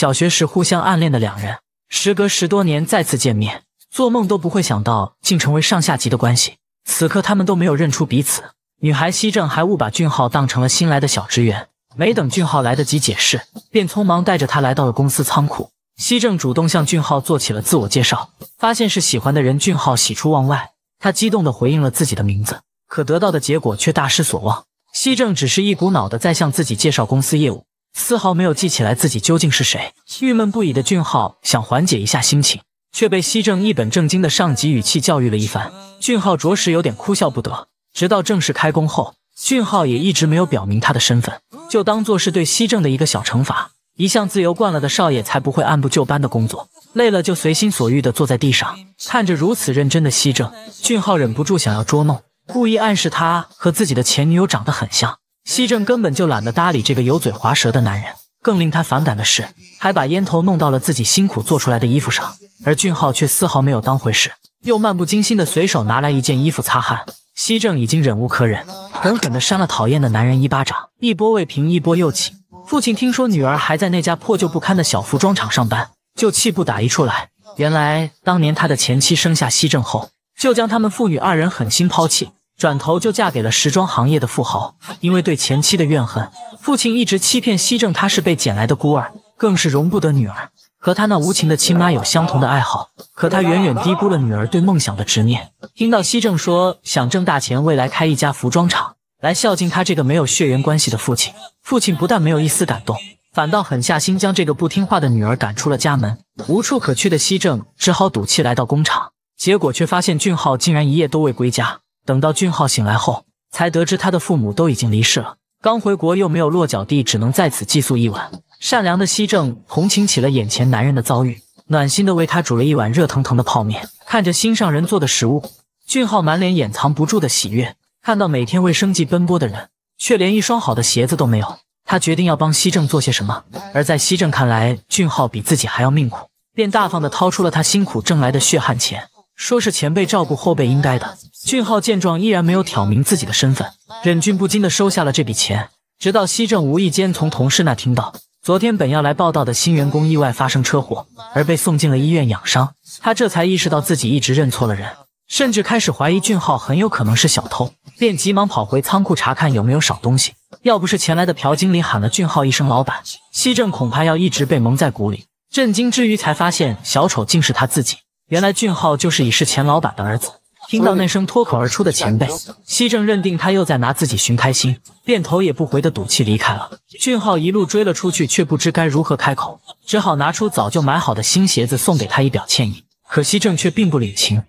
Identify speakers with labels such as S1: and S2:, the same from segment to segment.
S1: 小学时互相暗恋的两人，时隔十多年再次见面，做梦都不会想到竟成为上下级的关系。此刻他们都没有认出彼此，女孩西正还误把俊浩当成了新来的小职员。没等俊浩来得及解释，便匆忙带着他来到了公司仓库。西正主动向俊浩做起了自我介绍，发现是喜欢的人，俊浩喜出望外，他激动地回应了自己的名字，可得到的结果却大失所望。西正只是一股脑地在向自己介绍公司业务。丝毫没有记起来自己究竟是谁，郁闷不已的俊浩想缓解一下心情，却被熙正一本正经的上级语气教育了一番。俊浩着实有点哭笑不得。直到正式开工后，俊浩也一直没有表明他的身份，就当做是对熙正的一个小惩罚。一向自由惯了的少爷才不会按部就班的工作，累了就随心所欲的坐在地上，看着如此认真的熙正，俊浩忍不住想要捉弄，故意暗示他和自己的前女友长得很像。西正根本就懒得搭理这个油嘴滑舌的男人，更令他反感的是，还把烟头弄到了自己辛苦做出来的衣服上。而俊浩却丝毫没有当回事，又漫不经心的随手拿来一件衣服擦汗。西正已经忍无可忍，狠狠地扇了讨厌的男人一巴掌。一波未平，一波又起。父亲听说女儿还在那家破旧不堪的小服装厂上班，就气不打一处来。原来，当年他的前妻生下西正后，就将他们父女二人狠心抛弃。转头就嫁给了时装行业的富豪。因为对前妻的怨恨，父亲一直欺骗西正他是被捡来的孤儿，更是容不得女儿。和他那无情的亲妈有相同的爱好，可他远远低估了女儿对梦想的执念。听到西正说想挣大钱，未来开一家服装厂来孝敬他这个没有血缘关系的父亲，父亲不但没有一丝感动，反倒狠下心将这个不听话的女儿赶出了家门。无处可去的西正只好赌气来到工厂，结果却发现俊浩竟然一夜都未归家。等到俊浩醒来后，才得知他的父母都已经离世了。刚回国又没有落脚地，只能在此寄宿一晚。善良的西正同情起了眼前男人的遭遇，暖心的为他煮了一碗热腾腾的泡面。看着心上人做的食物，俊浩满脸掩藏不住的喜悦。看到每天为生计奔波的人，却连一双好的鞋子都没有，他决定要帮西正做些什么。而在西正看来，俊浩比自己还要命苦，便大方的掏出了他辛苦挣来的血汗钱。说是前辈照顾后辈应该的。俊浩见状，依然没有挑明自己的身份，忍俊不禁的收下了这笔钱。直到西正无意间从同事那听到，昨天本要来报道的新员工意外发生车祸，而被送进了医院养伤，他这才意识到自己一直认错了人，甚至开始怀疑俊浩很有可能是小偷，便急忙跑回仓库查看有没有少东西。要不是前来的朴经理喊了俊浩一声老板，西正恐怕要一直被蒙在鼓里。震惊之余，才发现小丑竟是他自己。原来俊浩就是已是前老板的儿子。听到那声脱口而出的“前辈”，熙正认定他又在拿自己寻开心，便头也不回的赌气离开了。俊浩一路追了出去，却不知该如何开口，只好拿出早就买好的新鞋子送给他，一表歉意。可西正却并不领情。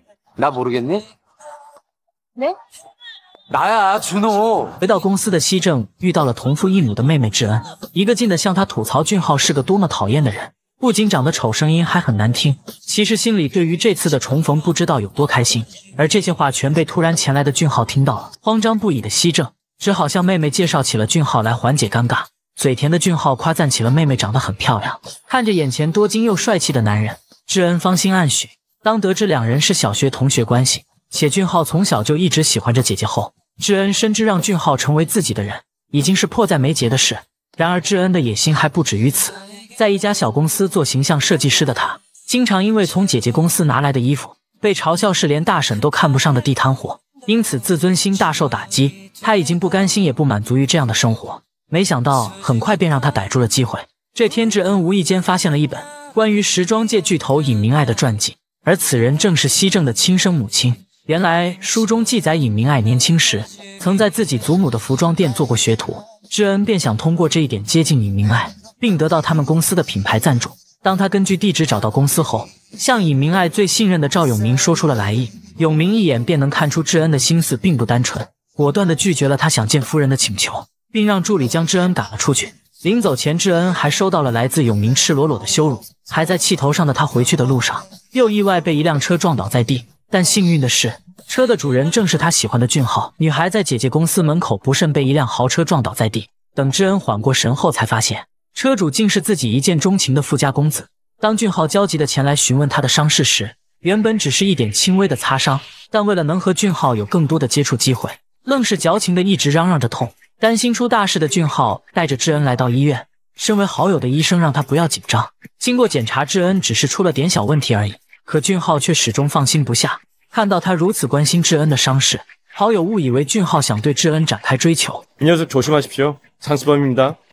S1: 回到公司的熙正遇到了同父异母的妹妹智恩，一个劲的向他吐槽俊浩是个多么讨厌的人。不仅长得丑，声音还很难听。其实心里对于这次的重逢不知道有多开心，而这些话全被突然前来的俊浩听到了。慌张不已的西正只好向妹妹介绍起了俊浩，来缓解尴尬。嘴甜的俊浩夸赞起了妹妹长得很漂亮。看着眼前多金又帅气的男人，智恩芳心暗许。当得知两人是小学同学关系，且俊浩从小就一直喜欢着姐姐后，智恩深知让俊浩成为自己的人已经是迫在眉睫的事。然而智恩的野心还不止于此。在一家小公司做形象设计师的他，经常因为从姐姐公司拿来的衣服被嘲笑是连大婶都看不上的地摊货，因此自尊心大受打击。他已经不甘心也不满足于这样的生活，没想到很快便让他逮住了机会。这天，智恩无意间发现了一本关于时装界巨头尹明爱的传记，而此人正是西正的亲生母亲。原来书中记载，尹明爱年轻时曾在自己祖母的服装店做过学徒。智恩便想通过这一点接近尹明爱。并得到他们公司的品牌赞助。当他根据地址找到公司后，向尹明爱最信任的赵永明说出了来意。永明一眼便能看出智恩的心思并不单纯，果断的拒绝了他想见夫人的请求，并让助理将智恩赶了出去。临走前，智恩还收到了来自永明赤裸裸的羞辱。还在气头上的他，回去的路上又意外被一辆车撞倒在地。但幸运的是，车的主人正是他喜欢的俊浩。女孩在姐姐公司门口不慎被一辆豪车撞倒在地。等智恩缓过神后，才发现。车主竟是自己一见钟情的富家公子。当俊浩焦急地前来询问他的伤势时，原本只是一点轻微的擦伤，但为了能和俊浩有更多的接触机会，愣是矫情地一直嚷嚷着痛。担心出大事的俊浩带着智恩来到医院。身为好友的医生让他不要紧张。经过检查，智恩只是出了点小问题而已。可俊浩却始终放心不下。看到他如此关心智恩的伤势，好友误以为俊浩想对智恩展开追求。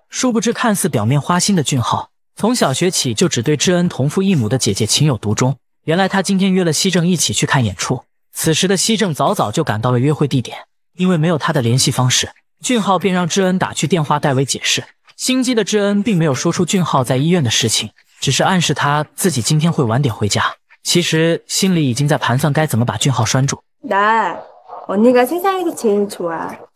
S1: 殊不知，看似表面花心的俊浩，从小学起就只对智恩同父异母的姐姐情有独钟。原来他今天约了西正一起去看演出。此时的西正早早就赶到了约会地点，因为没有他的联系方式，俊浩便让智恩打去电话代为解释。心机的智恩并没有说出俊浩在医院的事情，只是暗示他自己今天会晚点回家。其实心里已经在盘算该怎么把俊浩拴住。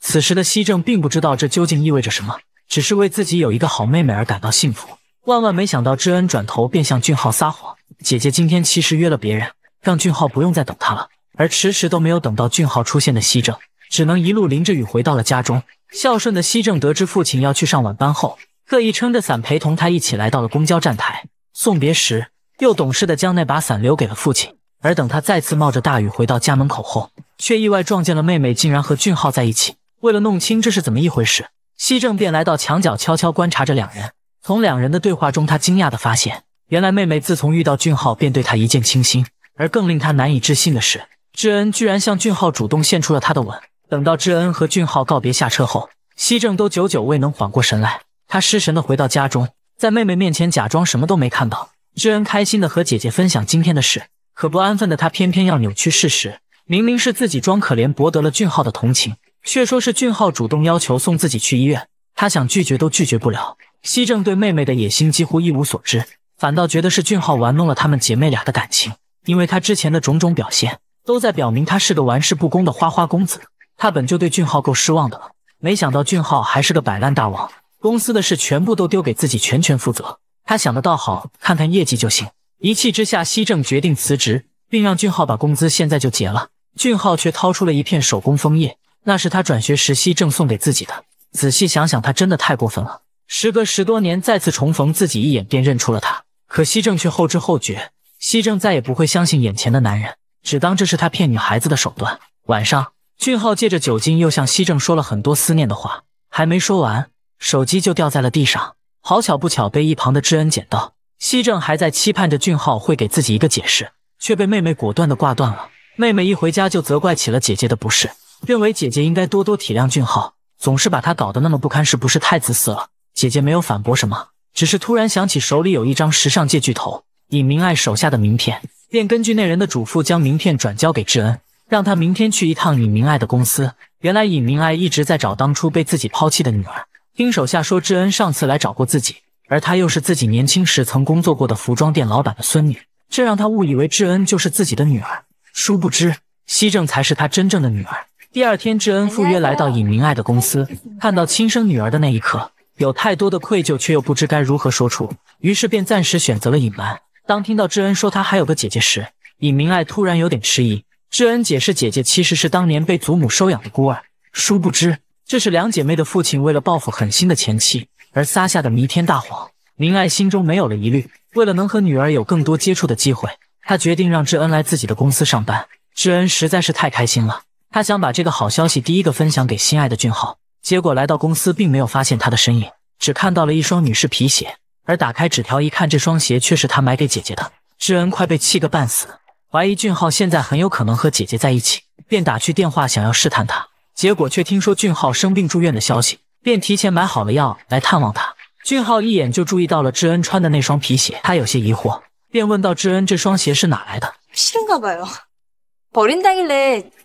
S1: 此时的西正并不知道这究竟意味着什么。只是为自己有一个好妹妹而感到幸福，万万没想到智恩转头便向俊浩撒谎：“姐姐今天其实约了别人，让俊浩不用再等她了。”而迟迟都没有等到俊浩出现的西正，只能一路淋着雨回到了家中。孝顺的西正得知父亲要去上晚班后，特意撑着伞陪同他一起来到了公交站台。送别时，又懂事的将那把伞留给了父亲。而等他再次冒着大雨回到家门口后，却意外撞见了妹妹竟然和俊浩在一起。为了弄清这是怎么一回事。西正便来到墙角，悄悄观察着两人。从两人的对话中，他惊讶地发现，原来妹妹自从遇到俊浩，便对他一见倾心。而更令他难以置信的是，智恩居然向俊浩主动献出了他的吻。等到智恩和俊浩告别下车后，西正都久久未能缓过神来。他失神地回到家中，在妹妹面前假装什么都没看到。智恩开心地和姐姐分享今天的事，可不安分的她偏偏要扭曲事实，明明是自己装可怜博得了俊浩的同情。却说是俊浩主动要求送自己去医院，他想拒绝都拒绝不了。熙正对妹妹的野心几乎一无所知，反倒觉得是俊浩玩弄了他们姐妹俩的感情，因为他之前的种种表现都在表明他是个玩世不恭的花花公子。他本就对俊浩够失望的了，没想到俊浩还是个摆烂大王，公司的事全部都丢给自己全权负责。他想的倒好，看看业绩就行。一气之下，熙正决定辞职，并让俊浩把工资现在就结了。俊浩却掏出了一片手工枫叶。那是他转学时熙正送给自己的。仔细想想，他真的太过分了。时隔十多年，再次重逢，自己一眼便认出了他。可西正却后知后觉，熙正再也不会相信眼前的男人，只当这是他骗女孩子的手段。晚上，俊浩借着酒精又向熙正说了很多思念的话，还没说完，手机就掉在了地上。好巧不巧，被一旁的智恩捡到。熙正还在期盼着俊浩会给自己一个解释，却被妹妹果断的挂断了。妹妹一回家就责怪起了姐姐的不是。认为姐姐应该多多体谅俊浩，总是把他搞得那么不堪，是不是太自私了？姐姐没有反驳什么，只是突然想起手里有一张时尚界巨头尹明爱手下的名片，便根据那人的嘱咐将名片转交给智恩，让他明天去一趟尹明爱的公司。原来尹明爱一直在找当初被自己抛弃的女儿，听手下说智恩上次来找过自己，而她又是自己年轻时曾工作过的服装店老板的孙女，这让她误以为智恩就是自己的女儿，殊不知熙正才是她真正的女儿。第二天，智恩赴约来到尹明爱的公司，看到亲生女儿的那一刻，有太多的愧疚，却又不知该如何说出，于是便暂时选择了隐瞒。当听到智恩说她还有个姐姐时，尹明爱突然有点迟疑。智恩解释，姐姐其实是当年被祖母收养的孤儿。殊不知，这是两姐妹的父亲为了报复狠心的前妻而撒下的弥天大谎。明爱心中没有了疑虑，为了能和女儿有更多接触的机会，她决定让智恩来自己的公司上班。智恩实在是太开心了。他想把这个好消息第一个分享给心爱的俊浩，结果来到公司并没有发现他的身影，只看到了一双女士皮鞋。而打开纸条一看，这双鞋却是他买给姐姐的。智恩快被气个半死，怀疑俊浩现在很有可能和姐姐在一起，便打去电话想要试探他。结果却听说俊浩生病住院的消息，便提前买好了药来探望他。俊浩一眼就注意到了智恩穿的那双皮鞋，他有些疑惑，便问道：“智恩，这双鞋是哪来的？”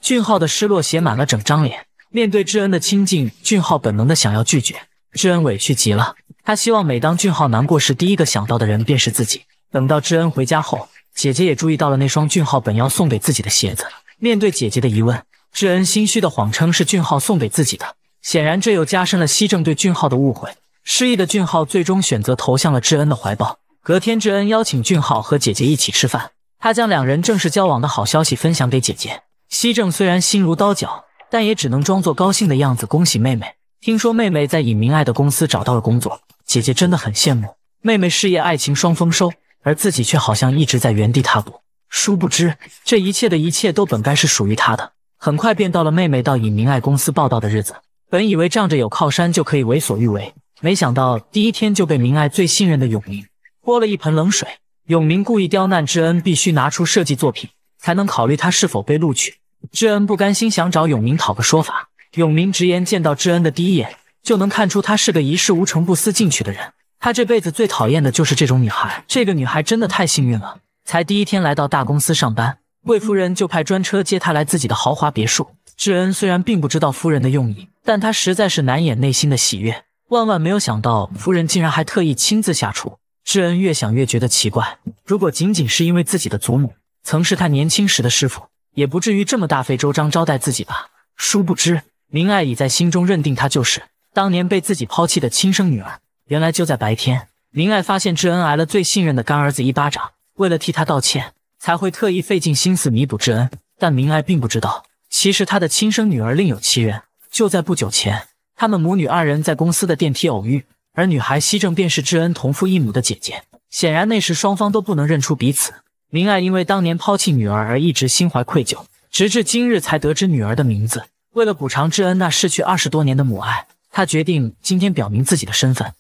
S1: 俊浩的失落写满了整张脸，面对智恩的亲近，俊浩本能的想要拒绝。智恩委屈极了，他希望每当俊浩难过时，第一个想到的人便是自己。等到智恩回家后，姐姐也注意到了那双俊浩本要送给自己的鞋子。面对姐姐的疑问，智恩心虚的谎称是俊浩送给自己的。显然，这又加深了西正对俊浩的误会。失意的俊浩最终选择投向了智恩的怀抱。隔天，智恩邀请俊浩和姐姐一起吃饭。他将两人正式交往的好消息分享给姐姐西正，虽然心如刀绞，但也只能装作高兴的样子，恭喜妹妹。听说妹妹在尹明爱的公司找到了工作，姐姐真的很羡慕妹妹事业爱情双丰收，而自己却好像一直在原地踏步。殊不知，这一切的一切都本该是属于她的。很快便到了妹妹到尹明爱公司报道的日子，本以为仗着有靠山就可以为所欲为，没想到第一天就被明爱最信任的永明泼了一盆冷水。永明故意刁难智恩，必须拿出设计作品才能考虑他是否被录取。智恩不甘心，想找永明讨个说法。永明直言，见到智恩的第一眼就能看出他是个一事无成、不思进取的人。他这辈子最讨厌的就是这种女孩。这个女孩真的太幸运了，才第一天来到大公司上班，魏夫人就派专车接她来自己的豪华别墅。智恩虽然并不知道夫人的用意，但她实在是难掩内心的喜悦。万万没有想到，夫人竟然还特意亲自下厨。智恩越想越觉得奇怪，如果仅仅是因为自己的祖母曾是他年轻时的师傅，也不至于这么大费周章招待自己吧。殊不知，明爱已在心中认定他就是当年被自己抛弃的亲生女儿。原来就在白天，明爱发现智恩挨了最信任的干儿子一巴掌，为了替他道歉，才会特意费尽心思弥补智恩。但明爱并不知道，其实他的亲生女儿另有其人。就在不久前，他们母女二人在公司的电梯偶遇。而女孩熙正便是智恩同父异母的姐姐。显然那时双方都不能认出彼此。明爱因为当年抛弃女儿而一直心怀愧疚，直至今日才得知女儿的名字。为了补偿智恩那失去二十多年的母爱，她决定今天表明自己的身份。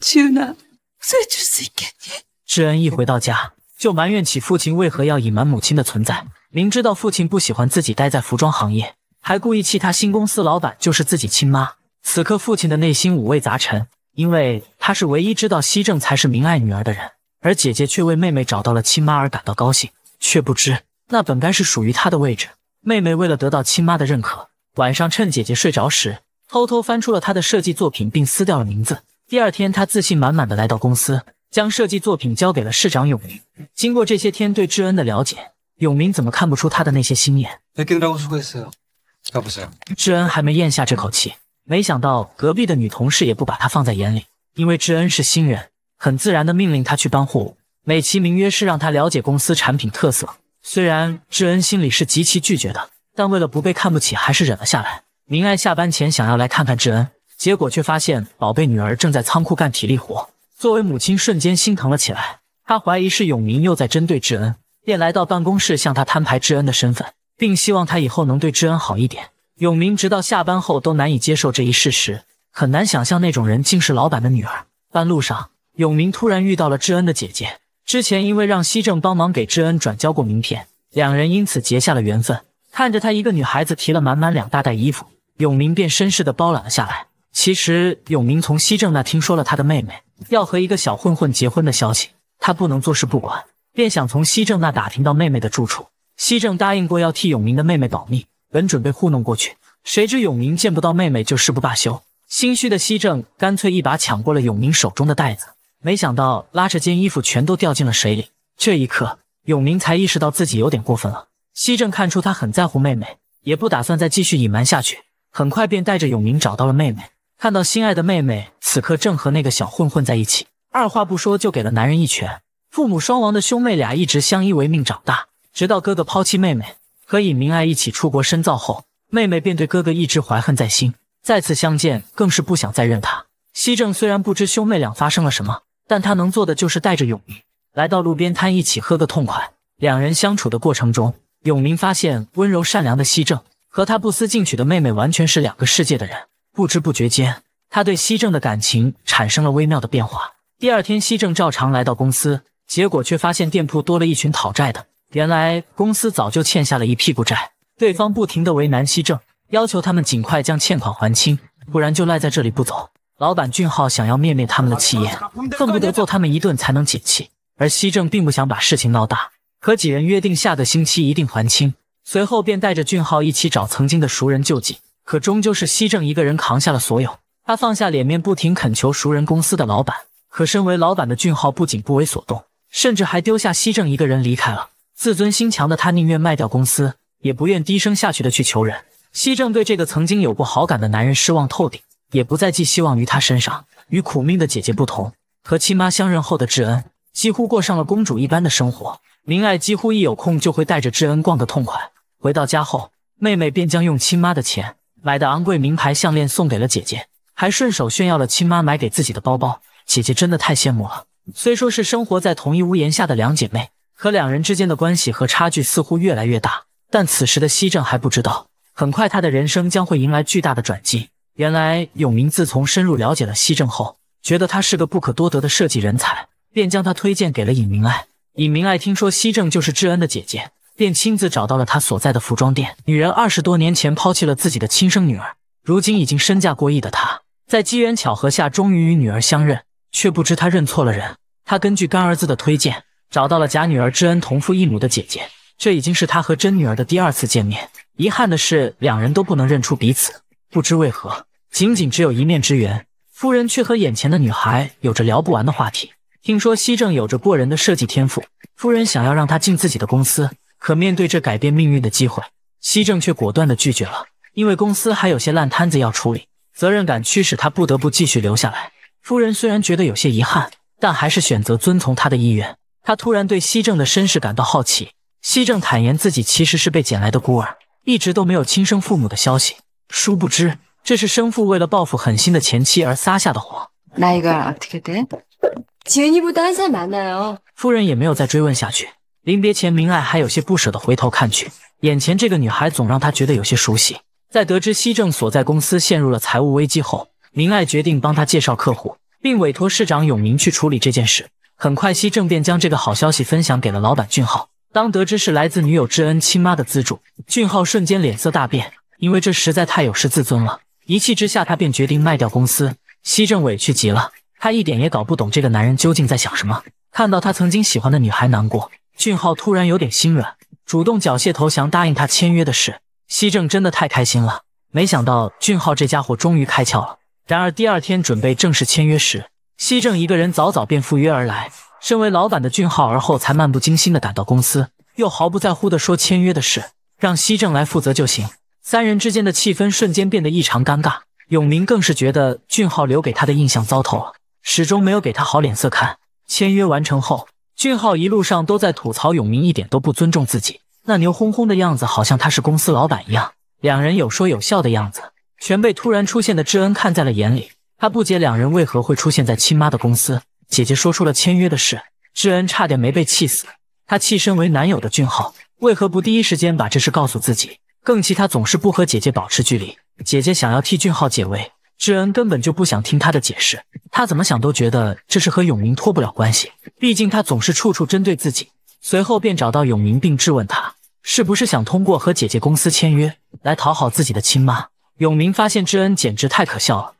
S1: 智恩一回到家就埋怨起父亲为何要隐瞒母亲的存在，明知道父亲不喜欢自己待在服装行业，还故意气他新公司老板就是自己亲妈。此刻父亲的内心五味杂陈。因为他是唯一知道西正才是明爱女儿的人，而姐姐却为妹妹找到了亲妈而感到高兴，却不知那本该是属于她的位置。妹妹为了得到亲妈的认可，晚上趁姐姐睡着时，偷偷翻出了她的设计作品，并撕掉了名字。第二天，她自信满满的来到公司，将设计作品交给了市长永明。经过这些天对智恩的了解，永明怎么看不出他的那些心眼？那跟着公会死，要不是智恩还没咽下这口气。没想到隔壁的女同事也不把她放在眼里，因为智恩是新人，很自然的命令她去搬货物，美其名曰是让她了解公司产品特色。虽然智恩心里是极其拒绝的，但为了不被看不起，还是忍了下来。明爱下班前想要来看看智恩，结果却发现宝贝女儿正在仓库干体力活，作为母亲瞬间心疼了起来。她怀疑是永明又在针对智恩，便来到办公室向他摊牌智恩的身份，并希望他以后能对智恩好一点。永明直到下班后都难以接受这一事实，很难想象那种人竟是老板的女儿。半路上，永明突然遇到了智恩的姐姐，之前因为让西正帮忙给智恩转交过名片，两人因此结下了缘分。看着她一个女孩子提了满满两大袋衣服，永明便绅士的包揽了下来。其实永明从西正那听说了他的妹妹要和一个小混混结婚的消息，他不能坐视不管，便想从西正那打听到妹妹的住处。西正答应过要替永明的妹妹保密。本准备糊弄过去，谁知永明见不到妹妹就誓不罢休。心虚的西正干脆一把抢过了永明手中的袋子，没想到拉着件衣服全都掉进了水里。这一刻，永明才意识到自己有点过分了。西正看出他很在乎妹妹，也不打算再继续隐瞒下去，很快便带着永明找到了妹妹。看到心爱的妹妹此刻正和那个小混混在一起，二话不说就给了男人一拳。父母双亡的兄妹俩一直相依为命长大，直到哥哥抛弃妹妹。和尹明爱一起出国深造后，妹妹便对哥哥一直怀恨在心。再次相见，更是不想再认他。西正虽然不知兄妹俩发生了什么，但他能做的就是带着永明来到路边摊一起喝个痛快。两人相处的过程中，永明发现温柔善良的西正和他不思进取的妹妹完全是两个世界的人。不知不觉间，他对西正的感情产生了微妙的变化。第二天，西正照常来到公司，结果却发现店铺多了一群讨债的。原来公司早就欠下了一屁股债，对方不停的为难西正要求他们尽快将欠款还清，不然就赖在这里不走。老板俊浩想要灭灭他们的气焰，恨不得揍他们一顿才能解气。而西正并不想把事情闹大，和几人约定下个星期一定还清，随后便带着俊浩一起找曾经的熟人救济。可终究是西正一个人扛下了所有，他放下脸面，不停恳求熟人公司的老板。可身为老板的俊浩不仅不为所动，甚至还丢下西正一个人离开了。自尊心强的他，宁愿卖掉公司，也不愿低声下去的去求人。熙正对这个曾经有过好感的男人失望透顶，也不再寄希望于他身上。与苦命的姐姐不同，和亲妈相认后的智恩几乎过上了公主一般的生活。明爱几乎一有空就会带着智恩逛个痛快。回到家后，妹妹便将用亲妈的钱买的昂贵名牌项链送给了姐姐，还顺手炫耀了亲妈买给自己的包包。姐姐真的太羡慕了。虽说是生活在同一屋檐下的两姐妹。可两人之间的关系和差距似乎越来越大，但此时的熙正还不知道，很快他的人生将会迎来巨大的转机。原来永明自从深入了解了熙正后，觉得他是个不可多得的设计人才，便将他推荐给了尹明爱。尹明爱听说熙正就是智恩的姐姐，便亲自找到了他所在的服装店。女人二十多年前抛弃了自己的亲生女儿，如今已经身价过亿的她，在机缘巧合下终于与女儿相认，却不知她认错了人。她根据干儿子的推荐。找到了假女儿之恩同父异母的姐姐，这已经是他和真女儿的第二次见面。遗憾的是，两人都不能认出彼此。不知为何，仅仅只有一面之缘，夫人却和眼前的女孩有着聊不完的话题。听说西正有着过人的设计天赋，夫人想要让他进自己的公司。可面对这改变命运的机会，西正却果断地拒绝了，因为公司还有些烂摊子要处理，责任感驱使他不得不继续留下来。夫人虽然觉得有些遗憾，但还是选择遵从他的意愿。他突然对熙正的身世感到好奇。熙正坦言自己其实是被捡来的孤儿，一直都没有亲生父母的消息。殊不知，这是生父为了报复狠心的前妻而撒下的谎。夫人也没有再追问下去。临别前，明爱还有些不舍地回头看去，眼前这个女孩总让她觉得有些熟悉。在得知熙正所在公司陷入了财务危机后，明爱决定帮他介绍客户，并委托市长永明去处理这件事。很快，熙正便将这个好消息分享给了老板俊浩。当得知是来自女友智恩亲妈的资助，俊浩瞬间脸色大变，因为这实在太有失自尊了。一气之下，他便决定卖掉公司。熙正委屈极了，他一点也搞不懂这个男人究竟在想什么。看到他曾经喜欢的女孩难过，俊浩突然有点心软，主动缴械投降，答应他签约的事。熙正真的太开心了，没想到俊浩这家伙终于开窍了。然而第二天准备正式签约时，熙正一个人早早便赴约而来，身为老板的俊浩而后才漫不经心的赶到公司，又毫不在乎的说签约的事，让熙正来负责就行。三人之间的气氛瞬间变得异常尴尬，永明更是觉得俊浩留给他的印象糟透了，始终没有给他好脸色看。签约完成后，俊浩一路上都在吐槽永明一点都不尊重自己，那牛哄哄的样子好像他是公司老板一样。两人有说有笑的样子，全被突然出现的智恩看在了眼里。他不解两人为何会出现在亲妈的公司，姐姐说出了签约的事，智恩差点没被气死。他气身为男友的俊浩为何不第一时间把这事告诉自己，更气他总是不和姐姐保持距离。姐姐想要替俊浩解围，智恩根本就不想听他的解释。他怎么想都觉得这是和永明脱不了关系，毕竟他总是处处针对自己。随后便找到永明并质问他，是不是想通过和姐姐公司签约来讨好自己的亲妈。永明发现智恩简直太可笑了。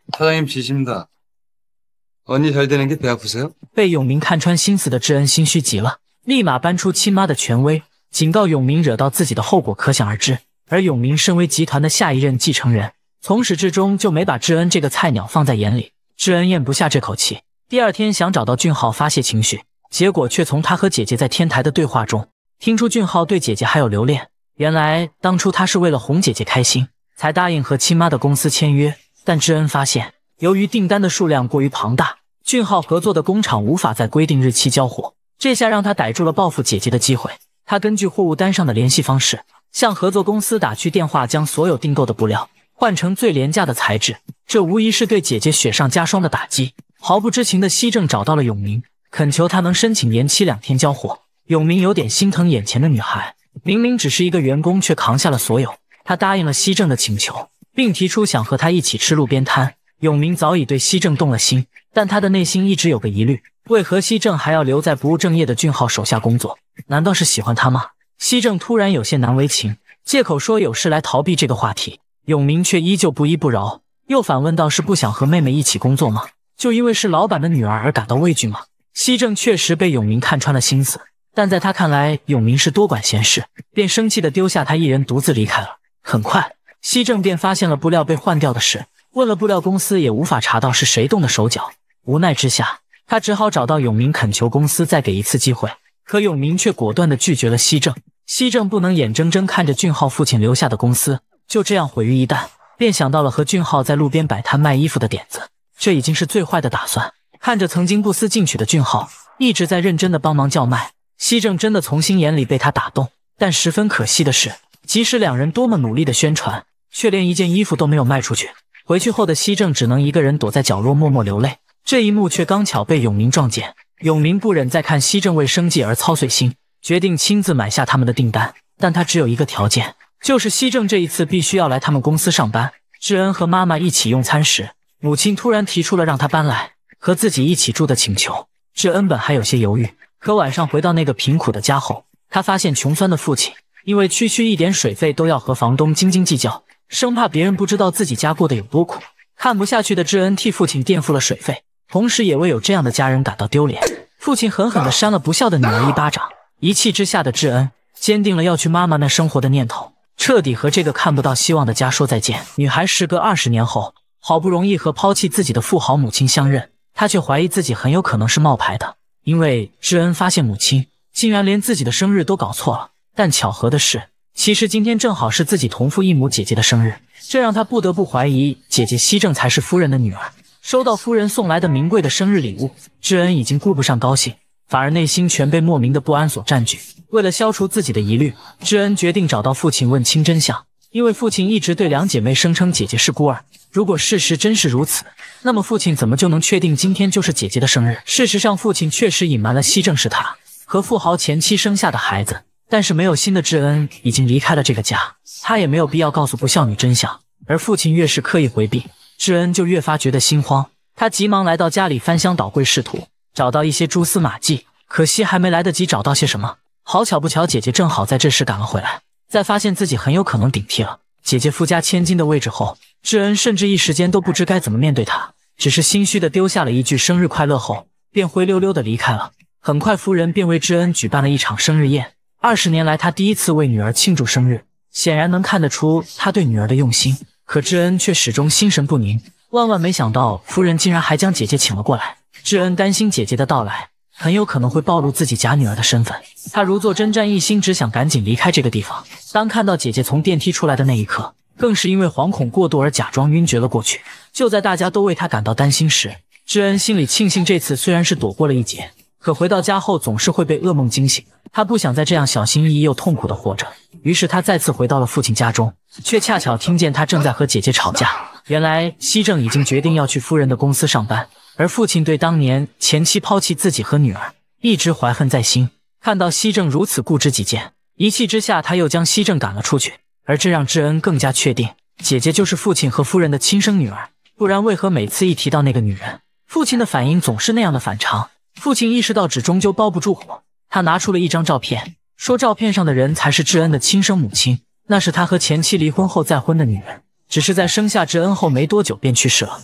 S1: 被永明看穿心思的智恩心虚极了，立马搬出亲妈的权威，警告永明惹到自己的后果可想而知。而永明身为集团的下一任继承人，从始至终就没把智恩这个菜鸟放在眼里。智恩咽不下这口气，第二天想找到俊浩发泄情绪，结果却从他和姐姐在天台的对话中听出俊浩对姐姐还有留恋。原来当初他是为了哄姐姐开心。才答应和亲妈的公司签约，但智恩发现，由于订单的数量过于庞大，俊浩合作的工厂无法在规定日期交货。这下让他逮住了报复姐姐的机会。他根据货物单上的联系方式，向合作公司打去电话，将所有订购的布料换成最廉价的材质。这无疑是对姐姐雪上加霜的打击。毫不知情的西正找到了永明，恳求他能申请延期两天交货。永明有点心疼眼前的女孩，明明只是一个员工，却扛下了所有。他答应了西正的请求，并提出想和他一起吃路边摊。永明早已对西正动了心，但他的内心一直有个疑虑：为何西正还要留在不务正业的俊浩手下工作？难道是喜欢他吗？西正突然有些难为情，借口说有事来逃避这个话题。永明却依旧不依不饶，又反问道：“是不想和妹妹一起工作吗？就因为是老板的女儿而感到畏惧吗？”西正确实被永明看穿了心思，但在他看来，永明是多管闲事，便生气的丢下他一人独自离开了。很快，西正便发现了布料被换掉的事，问了布料公司也无法查到是谁动的手脚。无奈之下，他只好找到永明，恳求公司再给一次机会。可永明却果断地拒绝了西正。西正不能眼睁睁看着俊浩父亲留下的公司就这样毁于一旦，便想到了和俊浩在路边摆摊卖衣服的点子。这已经是最坏的打算。看着曾经不思进取的俊浩，一直在认真地帮忙叫卖，西正真的从心眼里被他打动。但十分可惜的是。即使两人多么努力的宣传，却连一件衣服都没有卖出去。回去后的西正只能一个人躲在角落默默流泪。这一幕却刚巧被永明撞见。永明不忍再看西正为生计而操碎心，决定亲自买下他们的订单。但他只有一个条件，就是西正这一次必须要来他们公司上班。智恩和妈妈一起用餐时，母亲突然提出了让他搬来和自己一起住的请求。智恩本还有些犹豫，可晚上回到那个贫苦的家后，他发现穷酸的父亲。因为区区一点水费都要和房东斤斤计较，生怕别人不知道自己家过得有多苦。看不下去的智恩替父亲垫付了水费，同时也为有这样的家人感到丢脸。父亲狠狠地扇了不孝的女儿一巴掌。一气之下的智恩坚定了要去妈妈那生活的念头，彻底和这个看不到希望的家说再见。女孩时隔二十年后，好不容易和抛弃自己的富豪母亲相认，她却怀疑自己很有可能是冒牌的，因为智恩发现母亲竟然连自己的生日都搞错了。但巧合的是，其实今天正好是自己同父异母姐姐的生日，这让他不得不怀疑姐姐熙正才是夫人的女儿。收到夫人送来的名贵的生日礼物，智恩已经顾不上高兴，反而内心全被莫名的不安所占据。为了消除自己的疑虑，智恩决定找到父亲问清真相。因为父亲一直对两姐妹声称姐姐是孤儿。如果事实真是如此，那么父亲怎么就能确定今天就是姐姐的生日？事实上，父亲确实隐瞒了熙正是他和富豪前妻生下的孩子。但是没有心的智恩已经离开了这个家，他也没有必要告诉不孝女真相。而父亲越是刻意回避，智恩就越发觉得心慌。他急忙来到家里翻箱倒柜，试图找到一些蛛丝马迹。可惜还没来得及找到些什么，好巧不巧，姐姐正好在这时赶了回来。在发现自己很有可能顶替了姐姐夫家千金的位置后，智恩甚至一时间都不知该怎么面对她，只是心虚的丢下了一句“生日快乐”后，便灰溜溜的离开了。很快，夫人便为智恩举办了一场生日宴。二十年来，他第一次为女儿庆祝生日，显然能看得出他对女儿的用心。可智恩却始终心神不宁。万万没想到，夫人竟然还将姐姐请了过来。智恩担心姐姐的到来很有可能会暴露自己假女儿的身份，他如坐针毡，一心只想赶紧离开这个地方。当看到姐姐从电梯出来的那一刻，更是因为惶恐过度而假装晕厥了过去。就在大家都为他感到担心时，智恩心里庆幸这次虽然是躲过了一劫。可回到家后，总是会被噩梦惊醒。他不想再这样小心翼翼又痛苦的活着，于是他再次回到了父亲家中，却恰巧听见他正在和姐姐吵架。原来西正已经决定要去夫人的公司上班，而父亲对当年前妻抛弃自己和女儿一直怀恨在心。看到西正如此固执己见，一气之下他又将西正赶了出去。而这让智恩更加确定，姐姐就是父亲和夫人的亲生女儿，不然为何每次一提到那个女人，父亲的反应总是那样的反常？父亲意识到纸终究包不住火，他拿出了一张照片，说照片上的人才是智恩的亲生母亲，那是他和前妻离婚后再婚的女人，只是在生下智恩后没多久便去世了。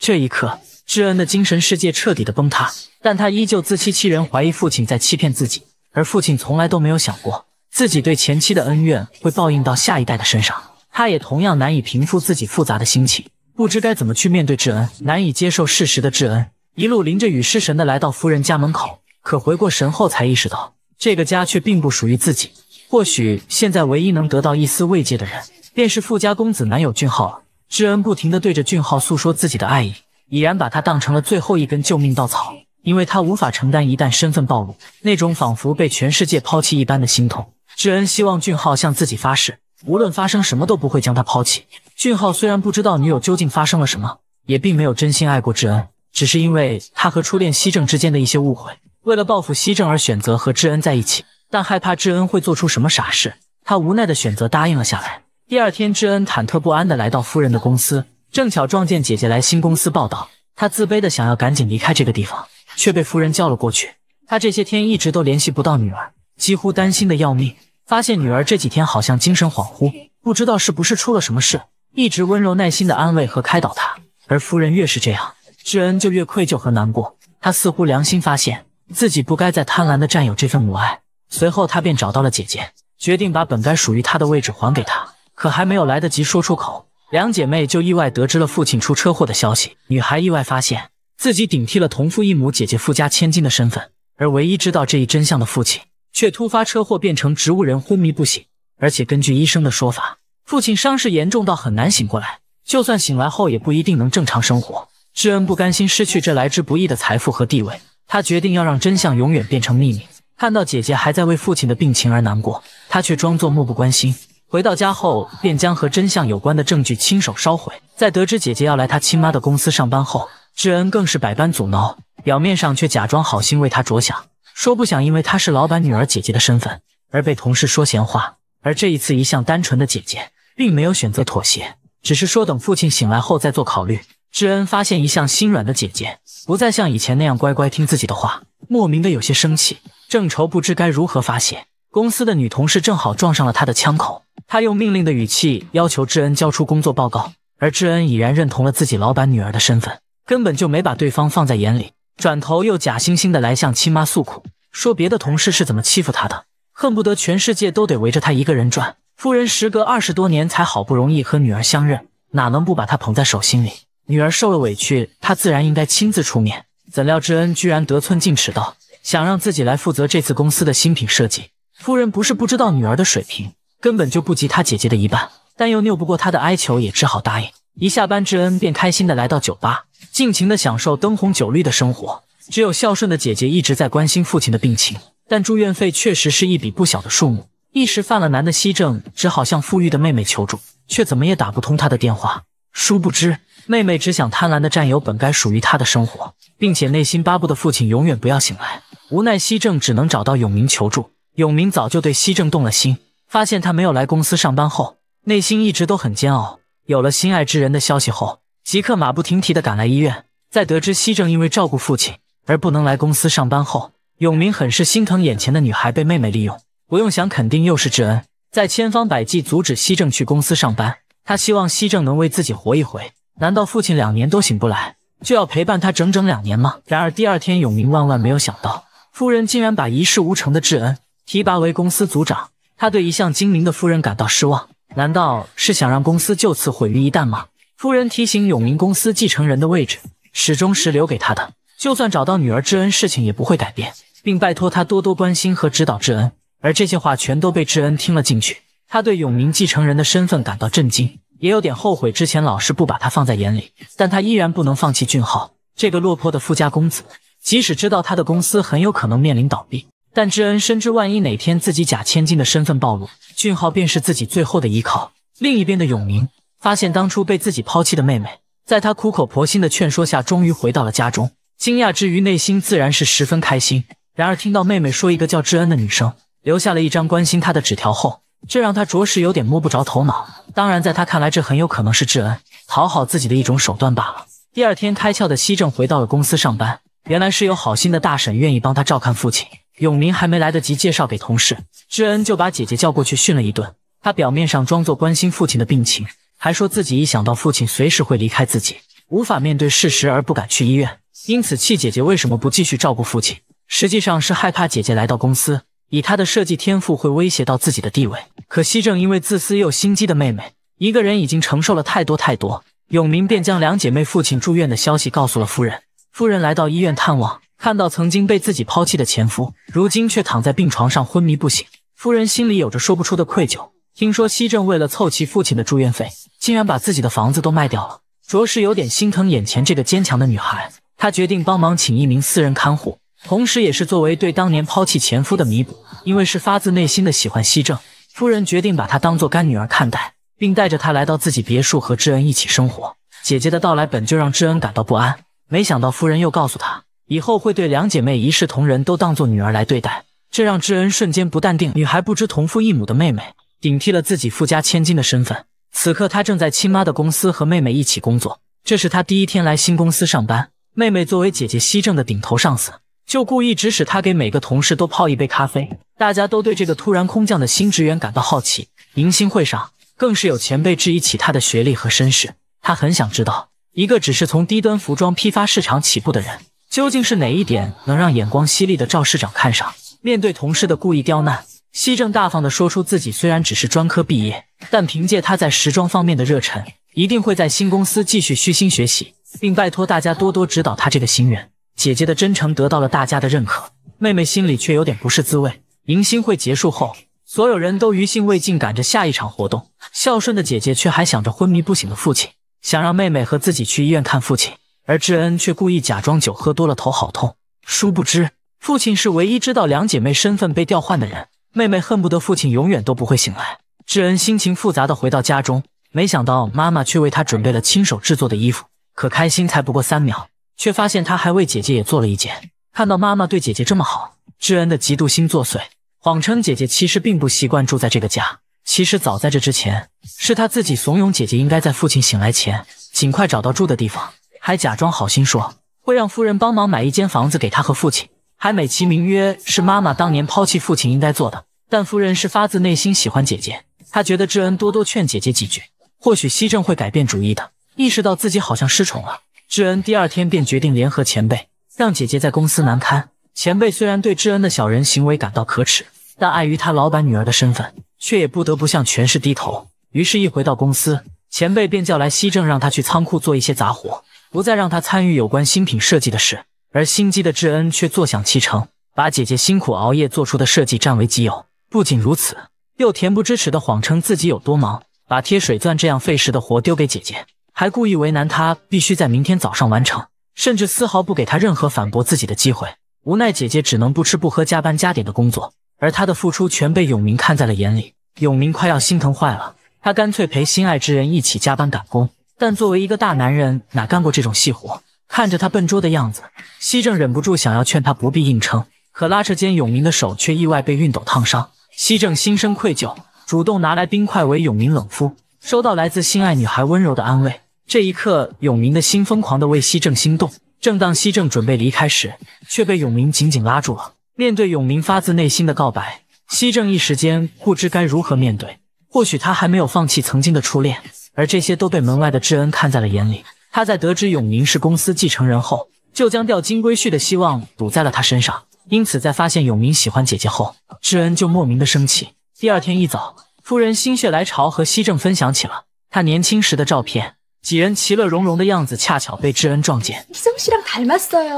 S1: 这一刻，智恩的精神世界彻底的崩塌，但他依旧自欺欺人，怀疑父亲在欺骗自己，而父亲从来都没有想过自己对前妻的恩怨会报应到下一代的身上，他也同样难以平复自己复杂的心情。不知该怎么去面对智恩，难以接受事实的智恩，一路淋着雨失神的来到夫人家门口。可回过神后，才意识到这个家却并不属于自己。或许现在唯一能得到一丝慰藉的人，便是富家公子男友俊浩了。智恩不停的对着俊浩诉说自己的爱意，已然把他当成了最后一根救命稻草。因为他无法承担一旦身份暴露，那种仿佛被全世界抛弃一般的心痛。智恩希望俊浩向自己发誓，无论发生什么都不会将他抛弃。俊浩虽然不知道女友究竟发生了什么，也并没有真心爱过智恩，只是因为他和初恋西正之间的一些误会，为了报复西正而选择和智恩在一起，但害怕智恩会做出什么傻事，他无奈的选择答应了下来。第二天，智恩忐忑不安的来到夫人的公司，正巧撞见姐姐来新公司报道，他自卑的想要赶紧离开这个地方，却被夫人叫了过去。他这些天一直都联系不到女儿，几乎担心的要命，发现女儿这几天好像精神恍惚，不知道是不是出了什么事。一直温柔耐心的安慰和开导他，而夫人越是这样，智恩就越愧疚和难过。他似乎良心发现，自己不该再贪婪的占有这份母爱。随后，他便找到了姐姐，决定把本该属于她的位置还给她。可还没有来得及说出口，两姐妹就意外得知了父亲出车祸的消息。女孩意外发现自己顶替了同父异母姐姐富家千金的身份，而唯一知道这一真相的父亲却突发车祸变成植物人昏迷不醒。而且根据医生的说法。父亲伤势严重到很难醒过来，就算醒来后也不一定能正常生活。智恩不甘心失去这来之不易的财富和地位，他决定要让真相永远变成秘密。看到姐姐还在为父亲的病情而难过，他却装作漠不关心。回到家后，便将和真相有关的证据亲手烧毁。在得知姐姐要来他亲妈的公司上班后，智恩更是百般阻挠，表面上却假装好心为她着想，说不想因为她是老板女儿姐姐的身份而被同事说闲话。而这一次，一向单纯的姐姐并没有选择妥协，只是说等父亲醒来后再做考虑。智恩发现一向心软的姐姐不再像以前那样乖乖听自己的话，莫名的有些生气，正愁不知该如何发泄，公司的女同事正好撞上了他的枪口。他用命令的语气要求智恩交出工作报告，而智恩已然认同了自己老板女儿的身份，根本就没把对方放在眼里，转头又假惺惺的来向亲妈诉苦，说别的同事是怎么欺负他的。恨不得全世界都得围着他一个人转。夫人时隔二十多年才好不容易和女儿相认，哪能不把她捧在手心里？女儿受了委屈，她自然应该亲自出面。怎料智恩居然得寸进尺，道想让自己来负责这次公司的新品设计。夫人不是不知道女儿的水平，根本就不及她姐姐的一半，但又拗不过她的哀求，也只好答应。一下班，智恩便开心的来到酒吧，尽情的享受灯红酒绿的生活。只有孝顺的姐姐一直在关心父亲的病情。但住院费确实是一笔不小的数目，一时犯了难的西正只好向富裕的妹妹求助，却怎么也打不通她的电话。殊不知，妹妹只想贪婪的占有本该属于她的生活，并且内心巴布的父亲永远不要醒来。无奈西正只能找到永明求助。永明早就对西正动了心，发现他没有来公司上班后，内心一直都很煎熬。有了心爱之人的消息后，即刻马不停蹄的赶来医院，在得知西正因为照顾父亲而不能来公司上班后。永明很是心疼眼前的女孩被妹妹利用，不用想，肯定又是智恩在千方百计阻止西正去公司上班。他希望西正能为自己活一回。难道父亲两年都醒不来，就要陪伴他整整两年吗？然而第二天，永明万万没有想到，夫人竟然把一事无成的智恩提拔为公司组长。他对一向精明的夫人感到失望。难道是想让公司就此毁于一旦吗？夫人提醒永明，公司继承人的位置始终是留给他的。就算找到女儿智恩，事情也不会改变，并拜托他多多关心和指导智恩。而这些话全都被智恩听了进去，他对永明继承人的身份感到震惊，也有点后悔之前老是不把他放在眼里。但他依然不能放弃俊浩这个落魄的富家公子，即使知道他的公司很有可能面临倒闭，但智恩深知，万一哪天自己假千金的身份暴露，俊浩便是自己最后的依靠。另一边的永明发现，当初被自己抛弃的妹妹，在他苦口婆心的劝说下，终于回到了家中。惊讶之余，内心自然是十分开心。然而听到妹妹说一个叫智恩的女生留下了一张关心她的纸条后，这让她着实有点摸不着头脑。当然，在她看来，这很有可能是智恩讨好自己的一种手段罢了。第二天，开窍的西正回到了公司上班。原来是有好心的大婶愿意帮他照看父亲。永明还没来得及介绍给同事，智恩就把姐姐叫过去训了一顿。他表面上装作关心父亲的病情，还说自己一想到父亲随时会离开自己，无法面对事实而不敢去医院。因此，气姐姐为什么不继续照顾父亲？实际上是害怕姐姐来到公司，以她的设计天赋会威胁到自己的地位。可惜，正因为自私又心机的妹妹，一个人已经承受了太多太多。永明便将两姐妹父亲住院的消息告诉了夫人。夫人来到医院探望，看到曾经被自己抛弃的前夫，如今却躺在病床上昏迷不醒，夫人心里有着说不出的愧疚。听说西正为了凑齐父亲的住院费，竟然把自己的房子都卖掉了，着实有点心疼眼前这个坚强的女孩。他决定帮忙请一名私人看护，同时也是作为对当年抛弃前夫的弥补。因为是发自内心的喜欢熙正，夫人决定把她当做干女儿看待，并带着她来到自己别墅和智恩一起生活。姐姐的到来本就让智恩感到不安，没想到夫人又告诉她，以后会对两姐妹一视同仁，都当做女儿来对待。这让智恩瞬间不淡定。女孩不知同父异母的妹妹顶替了自己富家千金的身份，此刻她正在亲妈的公司和妹妹一起工作，这是她第一天来新公司上班。妹妹作为姐姐西正的顶头上司，就故意指使她给每个同事都泡一杯咖啡。大家都对这个突然空降的新职员感到好奇。迎新会上，更是有前辈质疑起她的学历和身世。她很想知道，一个只是从低端服装批发市场起步的人，究竟是哪一点能让眼光犀利的赵市长看上？面对同事的故意刁难，西正大方地说出自己虽然只是专科毕业，但凭借他在时装方面的热忱，一定会在新公司继续虚心学习。并拜托大家多多指导他这个新人。姐姐的真诚得到了大家的认可，妹妹心里却有点不是滋味。迎新会结束后，所有人都余兴未尽，赶着下一场活动。孝顺的姐姐却还想着昏迷不醒的父亲，想让妹妹和自己去医院看父亲。而智恩却故意假装酒喝多了，头好痛。殊不知，父亲是唯一知道两姐妹身份被调换的人。妹妹恨不得父亲永远都不会醒来。智恩心情复杂的回到家中，没想到妈妈却为他准备了亲手制作的衣服。可开心才不过三秒，却发现他还为姐姐也做了一件。看到妈妈对姐姐这么好，智恩的嫉妒心作祟，谎称姐姐其实并不习惯住在这个家。其实早在这之前，是他自己怂恿姐姐应该在父亲醒来前尽快找到住的地方，还假装好心说会让夫人帮忙买一间房子给她和父亲，还美其名曰是妈妈当年抛弃父亲应该做的。但夫人是发自内心喜欢姐姐，她觉得智恩多多劝姐姐几句，或许西正会改变主意的。意识到自己好像失宠了，智恩第二天便决定联合前辈，让姐姐在公司难堪。前辈虽然对智恩的小人行为感到可耻，但碍于他老板女儿的身份，却也不得不向权势低头。于是，一回到公司，前辈便叫来熙正，让他去仓库做一些杂活，不再让他参与有关新品设计的事。而心机的智恩却坐享其成，把姐姐辛苦熬夜做出的设计占为己有。不仅如此，又恬不知耻的谎称自己有多忙，把贴水钻这样费时的活丢给姐姐。还故意为难他，必须在明天早上完成，甚至丝毫不给他任何反驳自己的机会。无奈姐姐只能不吃不喝加班加点的工作，而她的付出全被永明看在了眼里。永明快要心疼坏了，他干脆陪心爱之人一起加班赶工。但作为一个大男人，哪干过这种细活？看着他笨拙的样子，西正忍不住想要劝他不必硬撑。可拉扯间，永明的手却意外被熨斗烫伤。西正心生愧疚，主动拿来冰块为永明冷敷。收到来自心爱女孩温柔的安慰，这一刻，永明的心疯狂的为熙正心动。正当熙正准备离开时，却被永明紧紧拉住了。面对永明发自内心的告白，熙正一时间不知该如何面对。或许他还没有放弃曾经的初恋，而这些都被门外的智恩看在了眼里。他在得知永明是公司继承人后，就将掉金龟婿的希望赌在了他身上。因此，在发现永明喜欢姐姐后，智恩就莫名的生气。第二天一早。夫人心血来潮和熙正分享起了他年轻时的照片，几人其乐融融的样子恰巧被智恩撞见。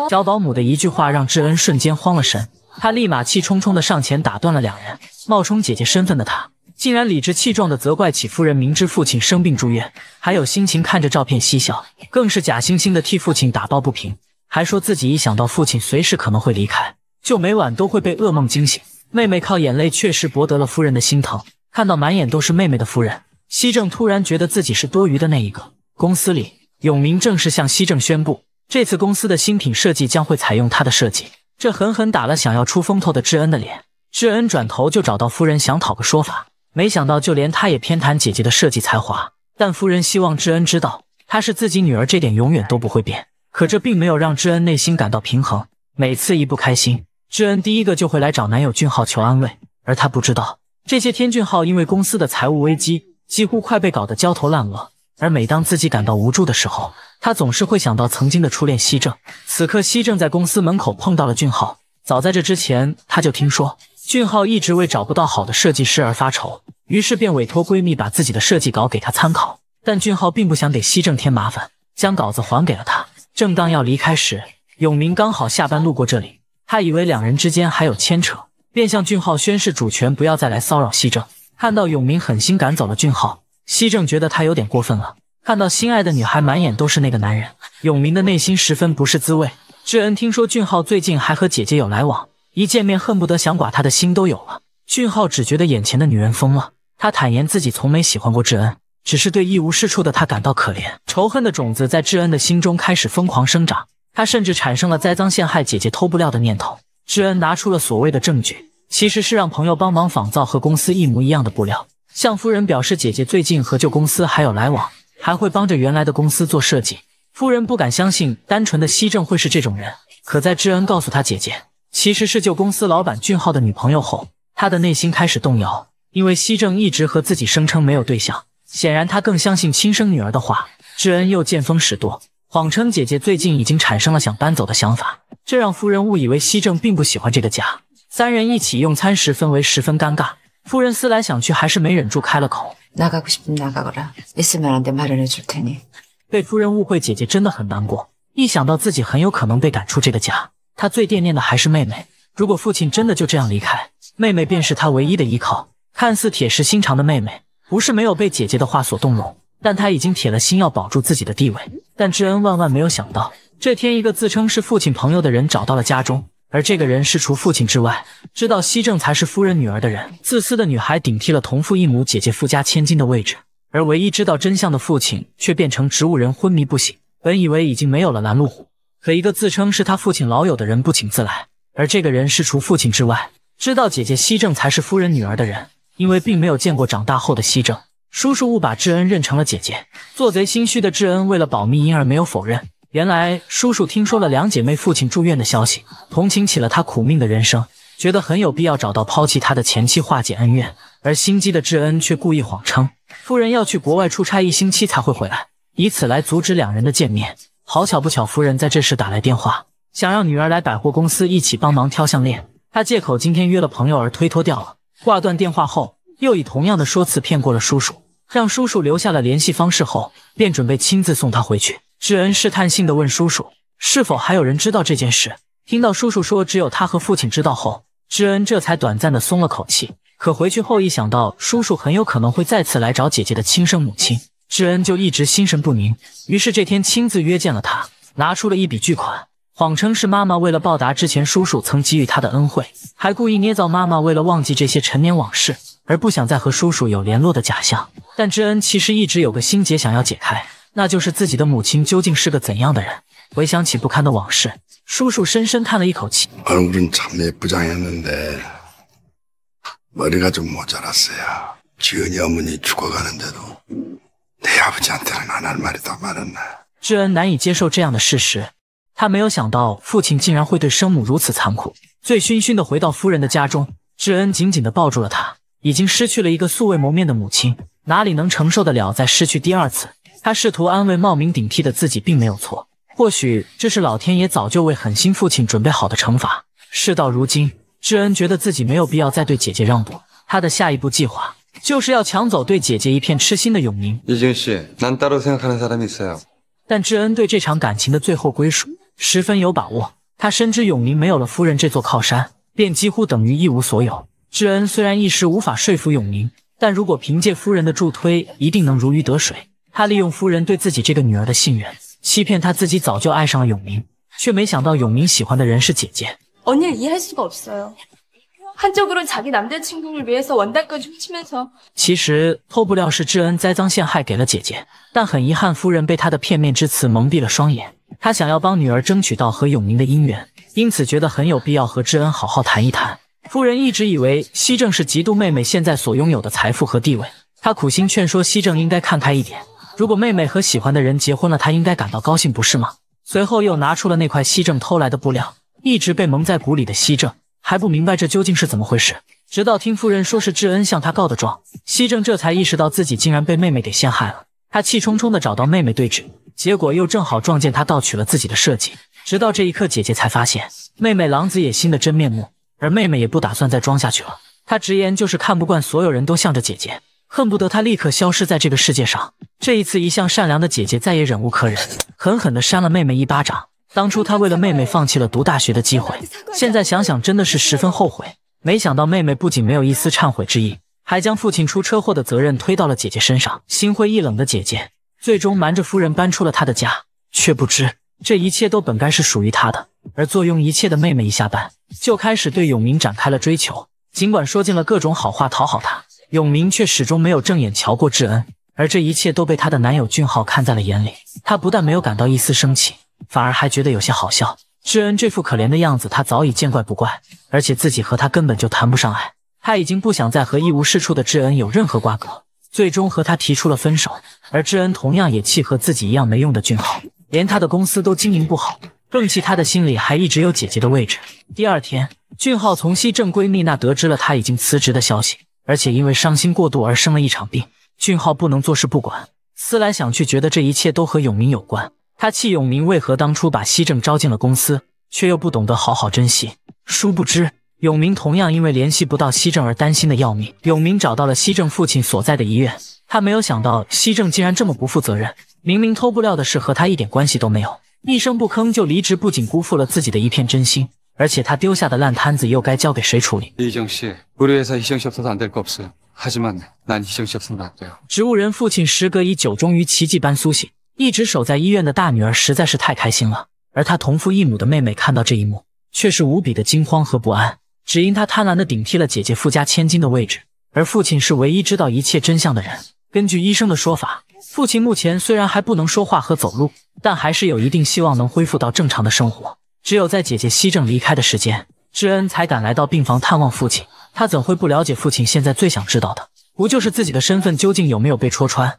S1: 小保姆的一句话让智恩瞬间慌了神，他立马气冲冲的上前打断了两人。冒充姐姐身份的他竟然理直气壮的责怪起夫人，明知父亲生病住院，还有心情看着照片嬉笑，更是假惺惺的替父亲打抱不平，还说自己一想到父亲随时可能会离开，就每晚都会被噩梦惊醒。妹妹靠眼泪确实博得了夫人的心疼。看到满眼都是妹妹的夫人，熙正突然觉得自己是多余的那一个。公司里，永明正式向熙正宣布，这次公司的新品设计将会采用他的设计，这狠狠打了想要出风头的智恩的脸。智恩转头就找到夫人，想讨个说法，没想到就连他也偏袒姐姐的设计才华。但夫人希望智恩知道，她是自己女儿，这点永远都不会变。可这并没有让智恩内心感到平衡，每次一不开心，智恩第一个就会来找男友俊浩求安慰，而他不知道。这些天，俊浩因为公司的财务危机，几乎快被搞得焦头烂额。而每当自己感到无助的时候，他总是会想到曾经的初恋西正。此刻，西正在公司门口碰到了俊浩。早在这之前，他就听说俊浩一直为找不到好的设计师而发愁，于是便委托闺蜜把自己的设计稿给他参考。但俊浩并不想给西正添麻烦，将稿子还给了他。正当要离开时，永明刚好下班路过这里，他以为两人之间还有牵扯。便向俊浩宣誓主权，不要再来骚扰西正。看到永明狠心赶走了俊浩，西正觉得他有点过分了。看到心爱的女孩满眼都是那个男人，永明的内心十分不是滋味。智恩听说俊浩最近还和姐姐有来往，一见面恨不得想剐他的心都有了。俊浩只觉得眼前的女人疯了，他坦言自己从没喜欢过智恩，只是对一无是处的他感到可怜。仇恨的种子在智恩的心中开始疯狂生长，他甚至产生了栽赃陷害姐姐偷布料的念头。智恩拿出了所谓的证据，其实是让朋友帮忙仿造和公司一模一样的布料。向夫人表示，姐姐最近和旧公司还有来往，还会帮着原来的公司做设计。夫人不敢相信，单纯的西正会是这种人。可在智恩告诉他姐姐，其实是旧公司老板俊浩的女朋友后，他的内心开始动摇，因为西正一直和自己声称没有对象。显然，他更相信亲生女儿的话。智恩又见风使舵，谎称姐姐最近已经产生了想搬走的想法。这让夫人误以为西正并不喜欢这个家。三人一起用餐时，氛围十分尴尬。夫人思来想去，还是没忍住开了口。被夫人误会，姐姐真的很难过。一想到自己很有可能被赶出这个家，她最惦念的还是妹妹。如果父亲真的就这样离开，妹妹便是她唯一的依靠。看似铁石心肠的妹妹，不是没有被姐姐的话所动容，但她已经铁了心要保住自己的地位。但智恩万万没有想到。这天，一个自称是父亲朋友的人找到了家中，而这个人是除父亲之外知道西正才是夫人女儿的人。自私的女孩顶替了同父异母姐姐富家千金的位置，而唯一知道真相的父亲却变成植物人昏迷不醒。本以为已经没有了拦路虎，可一个自称是他父亲老友的人不请自来，而这个人是除父亲之外知道姐姐西正才是夫人女儿的人，因为并没有见过长大后的西正，叔叔误把智恩认成了姐姐。做贼心虚的智恩为了保密，因而没有否认。原来叔叔听说了两姐妹父亲住院的消息，同情起了他苦命的人生，觉得很有必要找到抛弃他的前妻化解恩怨。而心机的智恩却故意谎称夫人要去国外出差一星期才会回来，以此来阻止两人的见面。好巧不巧，夫人在这时打来电话，想让女儿来百货公司一起帮忙挑项链。她借口今天约了朋友而推脱掉了。挂断电话后，又以同样的说辞骗过了叔叔，让叔叔留下了联系方式后，便准备亲自送她回去。智恩试探性地问叔叔：“是否还有人知道这件事？”听到叔叔说只有他和父亲知道后，智恩这才短暂地松了口气。可回去后一想到叔叔很有可能会再次来找姐姐的亲生母亲，智恩就一直心神不宁。于是这天亲自约见了他，拿出了一笔巨款，谎称是妈妈为了报答之前叔叔曾给予他的恩惠，还故意捏造妈妈为了忘记这些陈年往事，而不想再和叔叔有联络的假象。但智恩其实一直有个心结想要解开。那就是自己的母亲究竟是个怎样的人？回想起不堪的往事，叔叔深深叹了一口气。머리가좀모자랐어요지은이어머니죽어가는데도내아버지한테는안할말이다智恩难以接受这样的事实，他没有想到父亲竟然会对生母如此残酷。醉醺醺的回到夫人的家中，智恩紧紧的抱住了她。已经失去了一个素未谋面的母亲，哪里能承受得了再失去第二次？他试图安慰冒名顶替的自己，并没有错。或许这是老天爷早就为狠心父亲准备好的惩罚。事到如今，智恩觉得自己没有必要再对姐姐让步。他的下一步计划就是要抢走对姐姐一片痴心的永宁。但智恩对这场感情的最后归属十分有把握。他深知永宁没有了夫人这座靠山，便几乎等于一无所有。智恩虽然一时无法说服永宁，但如果凭借夫人的助推，一定能如鱼得水。他利用夫人对自己这个女儿的信任，欺骗她自己早就爱上了永明，却没想到永明喜欢的人是姐姐。其实，偷布料是智恩栽赃陷害给了姐姐，但很遗憾，夫人被他的片面之词蒙蔽了双眼。他想要帮女儿争取到和永明的姻缘，因此觉得很有必要和智恩好好谈一谈。夫人一直以为西正是嫉妒妹妹现在所拥有的财富和地位，她苦心劝说西正应该看开一点。如果妹妹和喜欢的人结婚了，她应该感到高兴，不是吗？随后又拿出了那块西正偷来的布料，一直被蒙在鼓里的西正还不明白这究竟是怎么回事，直到听夫人说是智恩向他告的状，西正这才意识到自己竟然被妹妹给陷害了。他气冲冲的找到妹妹对质，结果又正好撞见她盗取了自己的设计。直到这一刻，姐姐才发现妹妹狼子野心的真面目，而妹妹也不打算再装下去了，她直言就是看不惯所有人都向着姐姐。恨不得她立刻消失在这个世界上。这一次，一向善良的姐姐再也忍无可忍，狠狠地扇了妹妹一巴掌。当初她为了妹妹放弃了读大学的机会，现在想想真的是十分后悔。没想到妹妹不仅没有一丝忏悔之意，还将父亲出车祸的责任推到了姐姐身上。心灰意冷的姐姐最终瞒着夫人搬出了她的家，却不知这一切都本该是属于她的。而坐拥一切的妹妹一下班就开始对永明展开了追求，尽管说尽了各种好话讨好他。永明却始终没有正眼瞧过智恩，而这一切都被她的男友俊浩看在了眼里。他不但没有感到一丝生气，反而还觉得有些好笑。智恩这副可怜的样子，他早已见怪不怪。而且自己和她根本就谈不上爱，他已经不想再和一无是处的智恩有任何瓜葛，最终和他提出了分手。而智恩同样也气和自己一样没用的俊浩，连他的公司都经营不好，更气他的心里还一直有姐姐的位置。第二天，俊浩从熙正闺蜜那得知了他已经辞职的消息。而且因为伤心过度而生了一场病，俊浩不能坐视不管。思来想去，觉得这一切都和永明有关。他气永明为何当初把西正招进了公司，却又不懂得好好珍惜。殊不知，永明同样因为联系不到西正而担心的要命。永明找到了西正父亲所在的医院，他没有想到西正竟然这么不负责任。明明偷布料的事和他一点关系都没有，一声不吭就离职，不仅辜负了自己的一片真心。而且他丢下的烂摊子又该交给谁处理？하지만이정 요。 植物人父亲时隔已久终于奇迹般苏醒，一直守在医院的大女儿实在是太开心了。而她同父异母的妹妹看到这一幕，却是无比的惊慌和不安，只因她贪婪的顶替了姐姐富家千金的位置。而父亲是唯一知道一切真相的人。根据医生的说法，父亲目前虽然还不能说话和走路，但还是有一定希望能恢复到正常的生活。只有在姐姐西正离开的时间，智恩才敢来到病房探望父亲。他怎会不了解父亲现在最想知道的，不就是自己的身份究竟有没有被戳穿？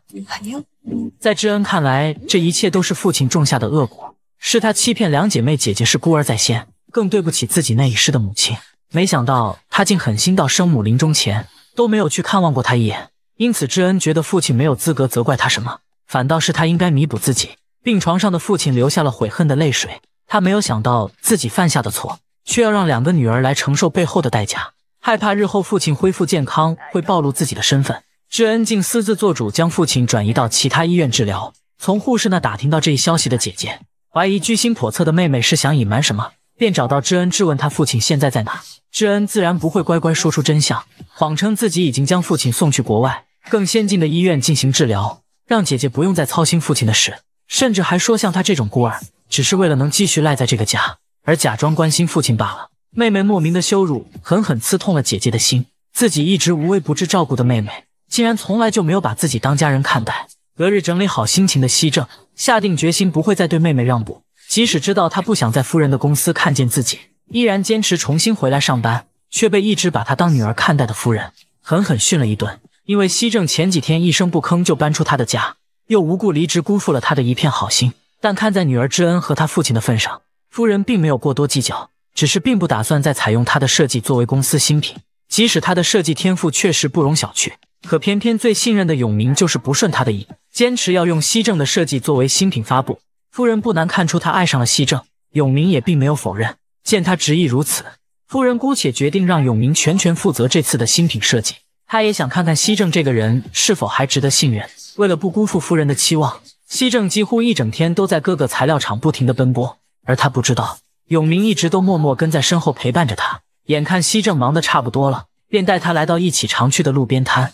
S1: 在智恩看来，这一切都是父亲种下的恶果，是他欺骗两姐妹，姐姐是孤儿在先，更对不起自己那一世的母亲。没想到他竟狠心到生母临终前都没有去看望过他一眼。因此，智恩觉得父亲没有资格责怪他什么，反倒是他应该弥补自己。病床上的父亲流下了悔恨的泪水。他没有想到自己犯下的错，却要让两个女儿来承受背后的代价。害怕日后父亲恢复健康会暴露自己的身份，智恩竟私自做主将父亲转移到其他医院治疗。从护士那打听到这一消息的姐姐，怀疑居心叵测的妹妹是想隐瞒什么，便找到智恩质问他父亲现在在哪。智恩自然不会乖乖说出真相，谎称自己已经将父亲送去国外更先进的医院进行治疗，让姐姐不用再操心父亲的事。甚至还说像他这种孤儿。只是为了能继续赖在这个家，而假装关心父亲罢了。妹妹莫名的羞辱，狠狠刺痛了姐姐的心。自己一直无微不至照顾的妹妹，竟然从来就没有把自己当家人看待。隔日整理好心情的熙正，下定决心不会再对妹妹让步。即使知道她不想在夫人的公司看见自己，依然坚持重新回来上班，却被一直把她当女儿看待的夫人狠狠训了一顿。因为熙正前几天一声不吭就搬出她的家，又无故离职，辜负了她的一片好心。但看在女儿之恩和他父亲的份上，夫人并没有过多计较，只是并不打算再采用他的设计作为公司新品，即使他的设计天赋确实不容小觑。可偏偏最信任的永明就是不顺他的意，坚持要用西正的设计作为新品发布。夫人不难看出他爱上了西正，永明也并没有否认。见他执意如此，夫人姑且决定让永明全权负责这次的新品设计，他也想看看西正这个人是否还值得信任。为了不辜负夫人的期望。西正几乎一整天都在各个材料厂不停的奔波，而他不知道，永明一直都默默跟在身后陪伴着他。眼看西正忙得差不多了，便带他来到一起常去的路边摊。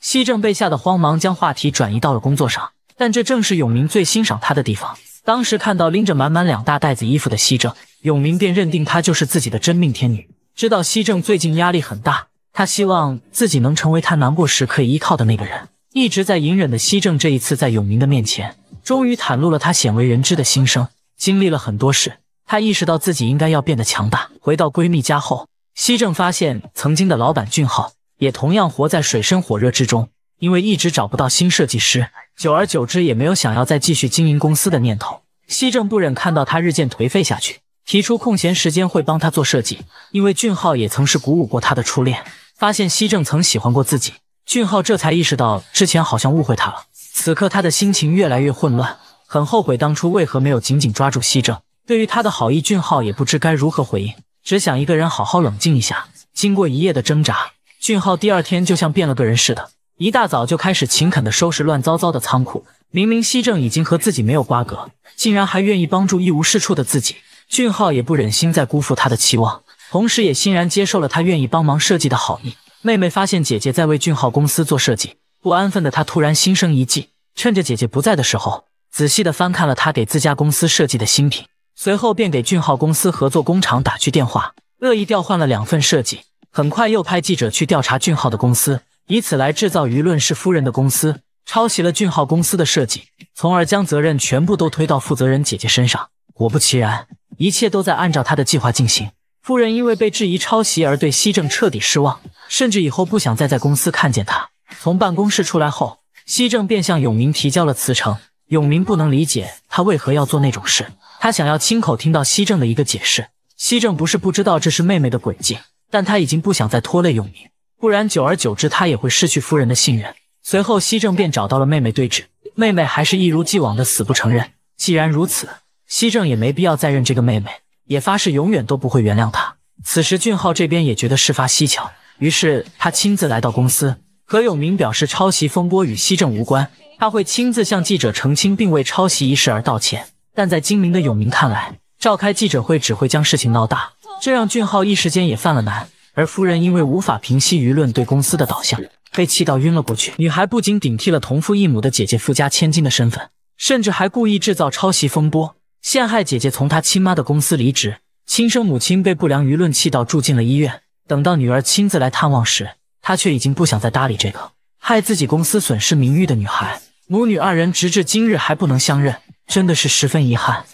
S1: 西正被吓得慌忙将话题转移到了工作上，但这正是永明最欣赏他的地方。当时看到拎着满满两大袋子衣服的西正，永明便认定他就是自己的真命天女。知道西正最近压力很大，他希望自己能成为他难过时可以依靠的那个人。一直在隐忍的熙正，这一次在永明的面前，终于袒露了他鲜为人知的心声。经历了很多事，他意识到自己应该要变得强大。回到闺蜜家后，熙正发现曾经的老板俊浩，也同样活在水深火热之中。因为一直找不到新设计师，久而久之也没有想要再继续经营公司的念头。熙正不忍看到他日渐颓废下去，提出空闲时间会帮他做设计，因为俊浩也曾是鼓舞过他的初恋。发现熙正曾喜欢过自己。俊浩这才意识到之前好像误会他了，此刻他的心情越来越混乱，很后悔当初为何没有紧紧抓住西正。对于他的好意，俊浩也不知该如何回应，只想一个人好好冷静一下。经过一夜的挣扎，俊浩第二天就像变了个人似的，一大早就开始勤恳地收拾乱糟糟的仓库。明明西正已经和自己没有瓜葛，竟然还愿意帮助一无是处的自己，俊浩也不忍心再辜负他的期望，同时也欣然接受了他愿意帮忙设计的好意。妹妹发现姐姐在为俊浩公司做设计，不安分的她突然心生一计，趁着姐姐不在的时候，仔细的翻看了她给自家公司设计的新品，随后便给俊浩公司合作工厂打去电话，恶意调换了两份设计，很快又派记者去调查俊浩的公司，以此来制造舆论，是夫人的公司抄袭了俊浩公司的设计，从而将责任全部都推到负责人姐姐身上。果不其然，一切都在按照她的计划进行。夫人因为被质疑抄袭而对熙正彻底失望，甚至以后不想再在公司看见他。从办公室出来后，熙正便向永明提交了辞呈。永明不能理解他为何要做那种事，他想要亲口听到熙正的一个解释。熙正不是不知道这是妹妹的诡计，但他已经不想再拖累永明，不然久而久之他也会失去夫人的信任。随后，熙正便找到了妹妹对质，妹妹还是一如既往的死不承认。既然如此，熙正也没必要再认这个妹妹。也发誓永远都不会原谅他。此时俊浩这边也觉得事发蹊跷，于是他亲自来到公司。何永明表示抄袭风波与西正无关，他会亲自向记者澄清并为抄袭一事而道歉。但在精明的永明看来，召开记者会只会将事情闹大，这让俊浩一时间也犯了难。而夫人因为无法平息舆论对公司的导向，被气到晕了过去。女孩不仅顶替了同父异母的姐姐富家千金的身份，甚至还故意制造抄袭风波。陷害姐姐从她亲妈的公司离职，亲生母亲被不良舆论气到住进了医院。等到女儿亲自来探望时，她却已经不想再搭理这个害自己公司损失名誉的女孩。母女二人直至今日还不能相认，真的是十分遗憾。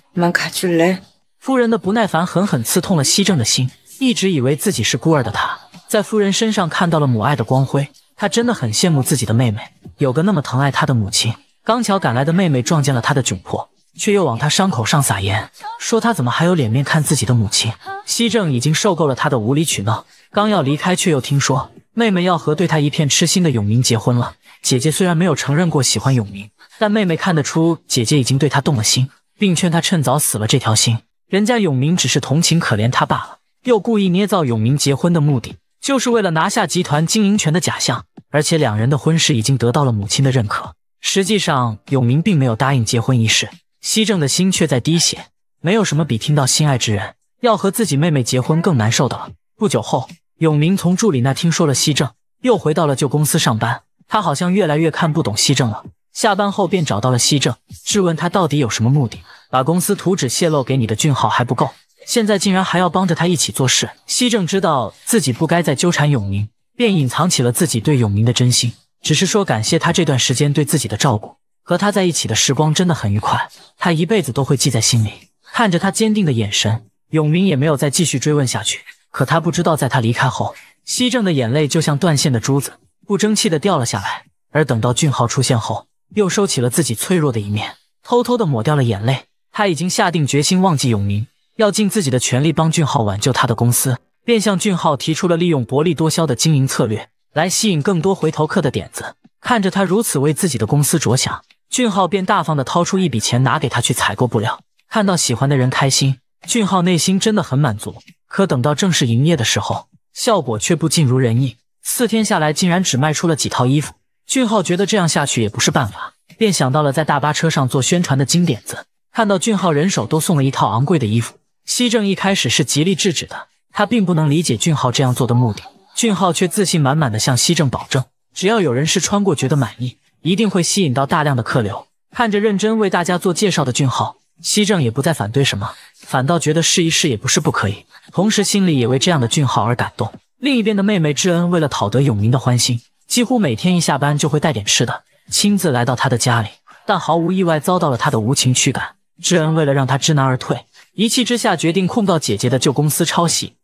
S1: 夫人的不耐烦狠狠刺痛了西正的心。一直以为自己是孤儿的他，在夫人身上看到了母爱的光辉。他真的很羡慕自己的妹妹，有个那么疼爱他的母亲。刚巧赶来的妹妹撞见了他的窘迫。却又往他伤口上撒盐，说他怎么还有脸面看自己的母亲？熙正已经受够了他的无理取闹，刚要离开，却又听说妹妹要和对他一片痴心的永明结婚了。姐姐虽然没有承认过喜欢永明，但妹妹看得出姐姐已经对他动了心，并劝他趁早死了这条心。人家永明只是同情可怜他罢了。又故意捏造永明结婚的目的，就是为了拿下集团经营权的假象。而且两人的婚事已经得到了母亲的认可，实际上永明并没有答应结婚一事。西正的心却在滴血，没有什么比听到心爱之人要和自己妹妹结婚更难受的了。不久后，永明从助理那听说了西正又回到了旧公司上班，他好像越来越看不懂西正了。下班后便找到了西正，质问他到底有什么目的，把公司图纸泄露给你的俊浩还不够，现在竟然还要帮着他一起做事。西正知道自己不该再纠缠永明，便隐藏起了自己对永明的真心，只是说感谢他这段时间对自己的照顾。和他在一起的时光真的很愉快，他一辈子都会记在心里。看着他坚定的眼神，永明也没有再继续追问下去。可他不知道，在他离开后，熙正的眼泪就像断线的珠子，不争气的掉了下来。而等到俊浩出现后，又收起了自己脆弱的一面，偷偷的抹掉了眼泪。他已经下定决心忘记永明，要尽自己的全力帮俊浩挽救他的公司，便向俊浩提出了利用薄利多销的经营策略来吸引更多回头客的点子。看着他如此为自己的公司着想。俊浩便大方地掏出一笔钱，拿给他去采购布料。看到喜欢的人开心，俊浩内心真的很满足。可等到正式营业的时候，效果却不尽如人意。四天下来，竟然只卖出了几套衣服。俊浩觉得这样下去也不是办法，便想到了在大巴车上做宣传的金点子。看到俊浩人手都送了一套昂贵的衣服，西正一开始是极力制止的，他并不能理解俊浩这样做的目的。俊浩却自信满满地向西正保证，只要有人试穿过觉得满意。一定会吸引到大量的客流。看着认真为大家做介绍的俊浩，熙正也不再反对什么，反倒觉得试一试也不是不可以。同时，心里也为这样的俊浩而感动。另一边的妹妹智恩，为了讨得永明的欢心，几乎每天一下班就会带点吃的，亲自来到他的家里，但毫无意外遭到了他的无情驱赶。智恩为了让他知难而退，一气之下决定控告姐姐的旧公司抄袭。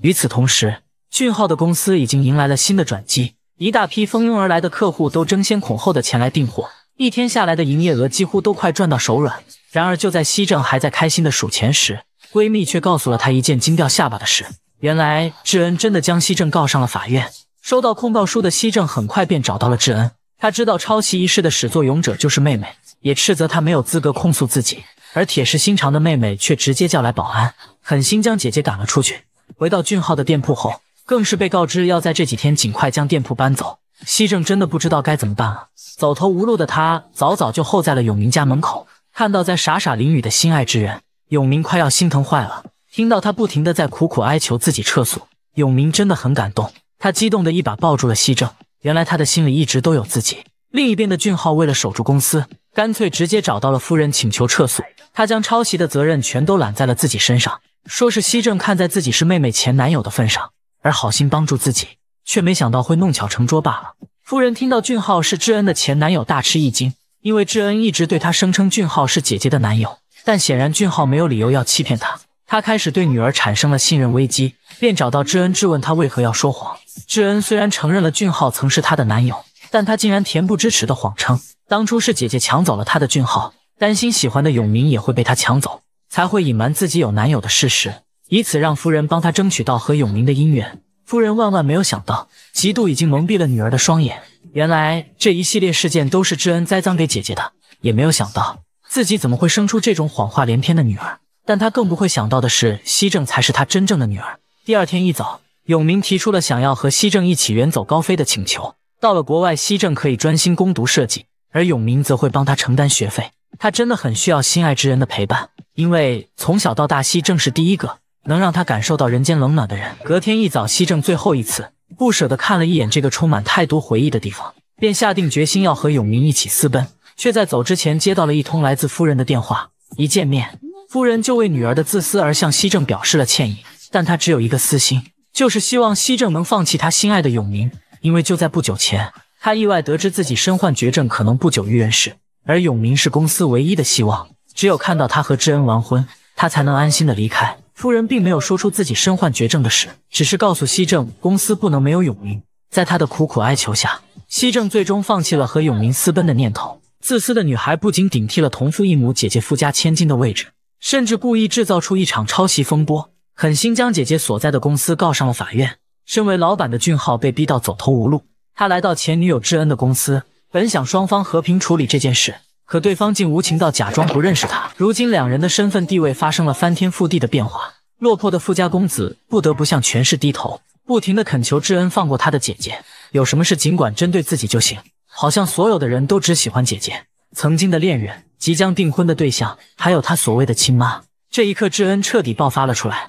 S1: 与此同时，俊浩的公司已经迎来了新的转机。一大批蜂拥而来的客户都争先恐后的前来订货，一天下来的营业额几乎都快赚到手软。然而就在西正还在开心的数钱时，闺蜜却告诉了她一件惊掉下巴的事。原来智恩真的将西正告上了法院。收到控告书的西正很快便找到了智恩，他知道抄袭一事的始作俑者就是妹妹，也斥责她没有资格控诉自己。而铁石心肠的妹妹却直接叫来保安，狠心将姐姐赶了出去。回到俊浩的店铺后。更是被告知要在这几天尽快将店铺搬走。西正真的不知道该怎么办了，走投无路的他早早就候在了永明家门口，看到在傻傻淋雨的心爱之人，永明快要心疼坏了。听到他不停的在苦苦哀求自己撤诉，永明真的很感动，他激动的一把抱住了西正。原来他的心里一直都有自己。另一边的俊浩为了守住公司，干脆直接找到了夫人请求撤诉，他将抄袭的责任全都揽在了自己身上，说是西正看在自己是妹妹前男友的份上。而好心帮助自己，却没想到会弄巧成拙罢了。夫人听到俊浩是智恩的前男友，大吃一惊，因为智恩一直对她声称俊浩是姐姐的男友。但显然俊浩没有理由要欺骗她，她开始对女儿产生了信任危机，便找到智恩质问她为何要说谎。智恩虽然承认了俊浩曾是她的男友，但她竟然恬不知耻的谎称，当初是姐姐抢走了她的俊浩，担心喜欢的永明也会被她抢走，才会隐瞒自己有男友的事实。以此让夫人帮他争取到和永明的姻缘。夫人万万没有想到，嫉妒已经蒙蔽了女儿的双眼。原来这一系列事件都是知恩栽赃给姐姐的。也没有想到自己怎么会生出这种谎话连篇的女儿。但他更不会想到的是，西正才是他真正的女儿。第二天一早，永明提出了想要和西正一起远走高飞的请求。到了国外，西正可以专心攻读设计，而永明则会帮他承担学费。他真的很需要心爱之人的陪伴，因为从小到大，西正是第一个。能让他感受到人间冷暖的人，隔天一早，西正最后一次不舍得看了一眼这个充满太多回忆的地方，便下定决心要和永明一起私奔。却在走之前，接到了一通来自夫人的电话。一见面，夫人就为女儿的自私而向西正表示了歉意。但她只有一个私心，就是希望西正能放弃他心爱的永明。因为就在不久前，他意外得知自己身患绝症，可能不久于人世。而永明是公司唯一的希望，只有看到他和智恩完婚，他才能安心的离开。夫人并没有说出自己身患绝症的事，只是告诉西正公司不能没有永明。在他的苦苦哀求下，西正最终放弃了和永明私奔的念头。自私的女孩不仅顶替了同父异母姐姐富家千金的位置，甚至故意制造出一场抄袭风波，狠心将姐姐所在的公司告上了法院。身为老板的俊浩被逼到走投无路，他来到前女友智恩的公司，本想双方和平处理这件事。可对方竟无情到假装不认识他。如今两人的身份地位发生了翻天覆地的变化，落魄的富家公子不得不向权势低头，不停的恳求智恩放过他的姐姐，有什么事尽管针对自己就行。好像所有的人都只喜欢姐姐，曾经的恋人，即将订婚的对象，还有他所谓的亲妈。这一刻，智恩彻底爆发了出来。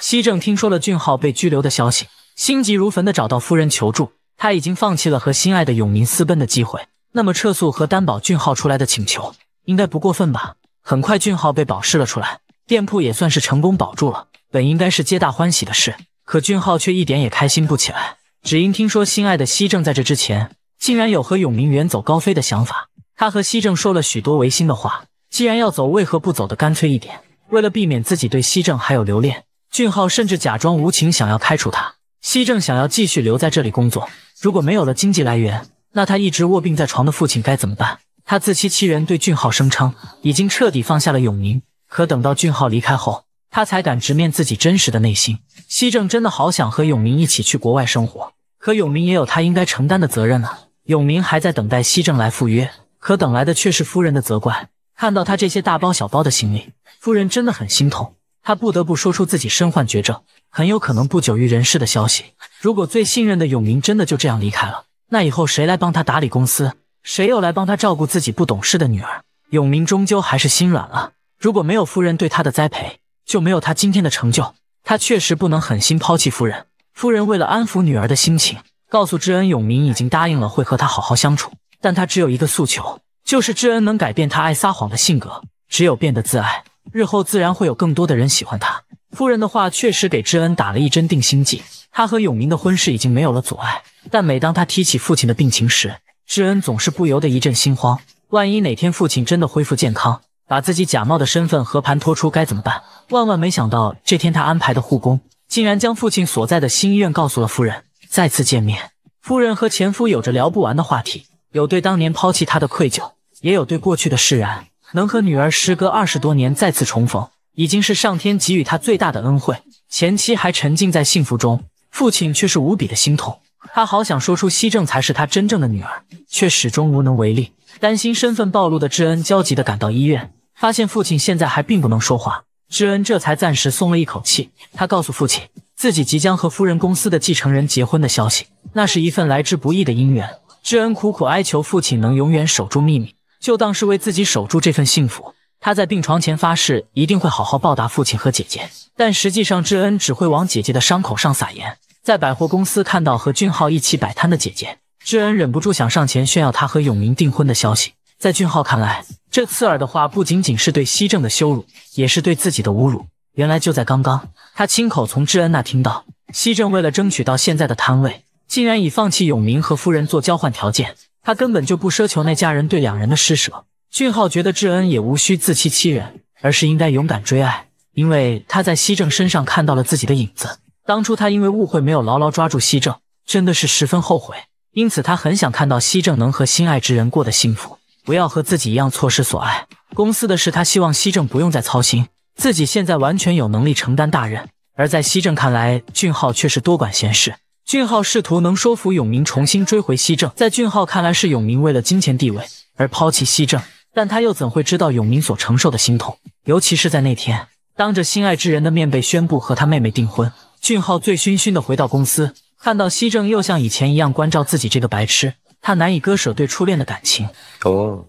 S1: 西正听说了俊浩被拘留的消息，心急如焚的找到夫人求助。他已经放弃了和心爱的永宁私奔的机会。那么撤诉和担保俊浩出来的请求应该不过分吧？很快，俊浩被保释了出来，店铺也算是成功保住了。本应该是皆大欢喜的事，可俊浩却一点也开心不起来，只因听说心爱的熙正在这之前竟然有和永明远走高飞的想法。他和熙正说了许多违心的话，既然要走，为何不走得干脆一点？为了避免自己对熙正还有留恋，俊浩甚至假装无情，想要开除他。熙正想要继续留在这里工作，如果没有了经济来源。那他一直卧病在床的父亲该怎么办？他自欺欺人，对俊浩声称已经彻底放下了永明，可等到俊浩离开后，他才敢直面自己真实的内心。西正真的好想和永明一起去国外生活，可永明也有他应该承担的责任啊。永明还在等待西正来赴约，可等来的却是夫人的责怪。看到他这些大包小包的行李，夫人真的很心痛。他不得不说出自己身患绝症，很有可能不久于人世的消息。如果最信任的永明真的就这样离开了，那以后谁来帮他打理公司？谁又来帮他照顾自己不懂事的女儿？永明终究还是心软了。如果没有夫人对他的栽培，就没有他今天的成就。他确实不能狠心抛弃夫人。夫人为了安抚女儿的心情，告诉智恩，永明已经答应了会和他好好相处。但他只有一个诉求，就是智恩能改变他爱撒谎的性格。只有变得自爱，日后自然会有更多的人喜欢他。夫人的话确实给智恩打了一针定心剂，他和永明的婚事已经没有了阻碍。但每当他提起父亲的病情时，智恩总是不由得一阵心慌。万一哪天父亲真的恢复健康，把自己假冒的身份和盘托出该怎么办？万万没想到，这天他安排的护工竟然将父亲所在的新医院告诉了夫人。再次见面，夫人和前夫有着聊不完的话题，有对当年抛弃他的愧疚，也有对过去的释然。能和女儿时隔二十多年再次重逢。已经是上天给予他最大的恩惠，前妻还沉浸在幸福中，父亲却是无比的心痛。他好想说出熙正才是他真正的女儿，却始终无能为力。担心身份暴露的智恩焦急地赶到医院，发现父亲现在还并不能说话，智恩这才暂时松了一口气。他告诉父亲自己即将和夫人公司的继承人结婚的消息，那是一份来之不易的姻缘。智恩苦苦哀求父亲能永远守住秘密，就当是为自己守住这份幸福。他在病床前发誓，一定会好好报答父亲和姐姐。但实际上，智恩只会往姐姐的伤口上撒盐。在百货公司看到和俊浩一起摆摊的姐姐，智恩忍不住想上前炫耀他和永明订婚的消息。在俊浩看来，这刺耳的话不仅仅是对熙正的羞辱，也是对自己的侮辱。原来就在刚刚，他亲口从智恩那听到，熙正为了争取到现在的摊位，竟然以放弃永明和夫人做交换条件。他根本就不奢求那家人对两人的施舍。俊浩觉得智恩也无需自欺欺人，而是应该勇敢追爱，因为他在熙正身上看到了自己的影子。当初他因为误会没有牢牢抓住熙正，真的是十分后悔。因此他很想看到熙正能和心爱之人过得幸福，不要和自己一样错失所爱。公司的事他希望熙正不用再操心，自己现在完全有能力承担大任。而在熙正看来，俊浩却是多管闲事。俊浩试图能说服永明重新追回熙正，在俊浩看来是永明为了金钱地位而抛弃熙正。但他又怎会知道永明所承受的心痛？尤其是在那天，当着心爱之人的面被宣布和他妹妹订婚，俊浩醉醺醺的回到公司，看到西正又像以前一样关照自己这个白痴，他难以割舍对初恋的感情。哦，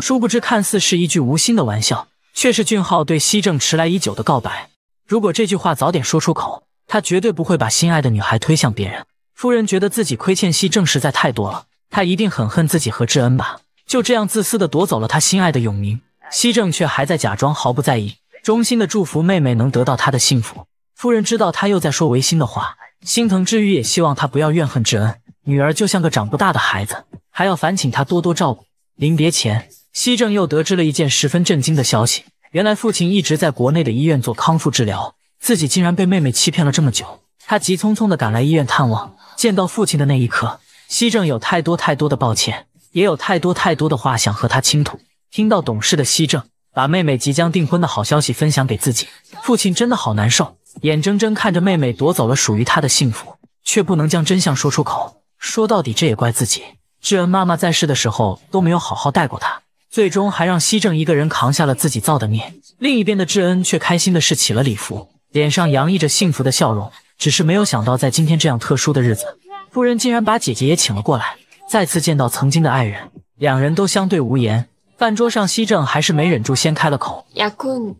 S1: 殊不知，看似是一句无心的玩笑，却是俊浩对西正迟来已久的告白。如果这句话早点说出口，他绝对不会把心爱的女孩推向别人。夫人觉得自己亏欠西正实在太多了。他一定很恨自己和智恩吧？就这样自私的夺走了他心爱的永宁。西正却还在假装毫不在意，衷心的祝福妹妹能得到他的幸福。夫人知道他又在说违心的话，心疼之余也希望他不要怨恨智恩。女儿就像个长不大的孩子，还要烦请他多多照顾。临别前，西正又得知了一件十分震惊的消息：原来父亲一直在国内的医院做康复治疗，自己竟然被妹妹欺骗了这么久。他急匆匆的赶来医院探望，见到父亲的那一刻。西正有太多太多的抱歉，也有太多太多的话想和他倾吐。听到懂事的西正把妹妹即将订婚的好消息分享给自己，父亲真的好难受，眼睁睁看着妹妹夺走了属于他的幸福，却不能将真相说出口。说到底，这也怪自己。智恩妈妈在世的时候都没有好好带过他，最终还让西正一个人扛下了自己造的孽。另一边的智恩却开心的试起了礼服，脸上洋溢着幸福的笑容。只是没有想到，在今天这样特殊的日子。夫人竟然把姐姐也请了过来，再次见到曾经的爱人，两人都相对无言。饭桌上，熙正还是没忍住，先开了口：“야군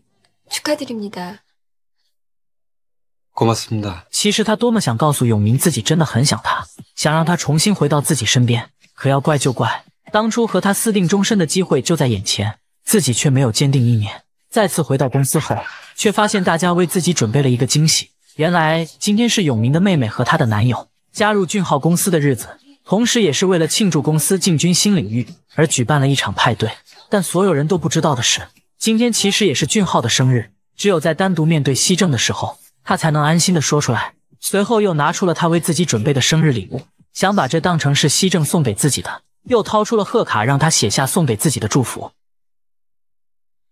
S1: 축하드립니다고맙습니 다。 ”其实他多么想告诉永明，自己真的很想他，想让他重新回到自己身边。可要怪就怪，当初和他私定终身的机会就在眼前，自己却没有坚定意念。再次回到公司后，却发现大家为自己准备了一个惊喜。原来今天是永明的妹妹和她的男友。加入俊浩公司的日子，同时也是为了庆祝公司进军新领域而举办了一场派对。但所有人都不知道的是，今天其实也是俊浩的生日。只有在单独面对西正的时候，他才能安心的说出来。随后又拿出了他为自己准备的生日礼物，想把这当成是西正送给自己的。又掏出了贺卡，让他写下送给自己的祝福。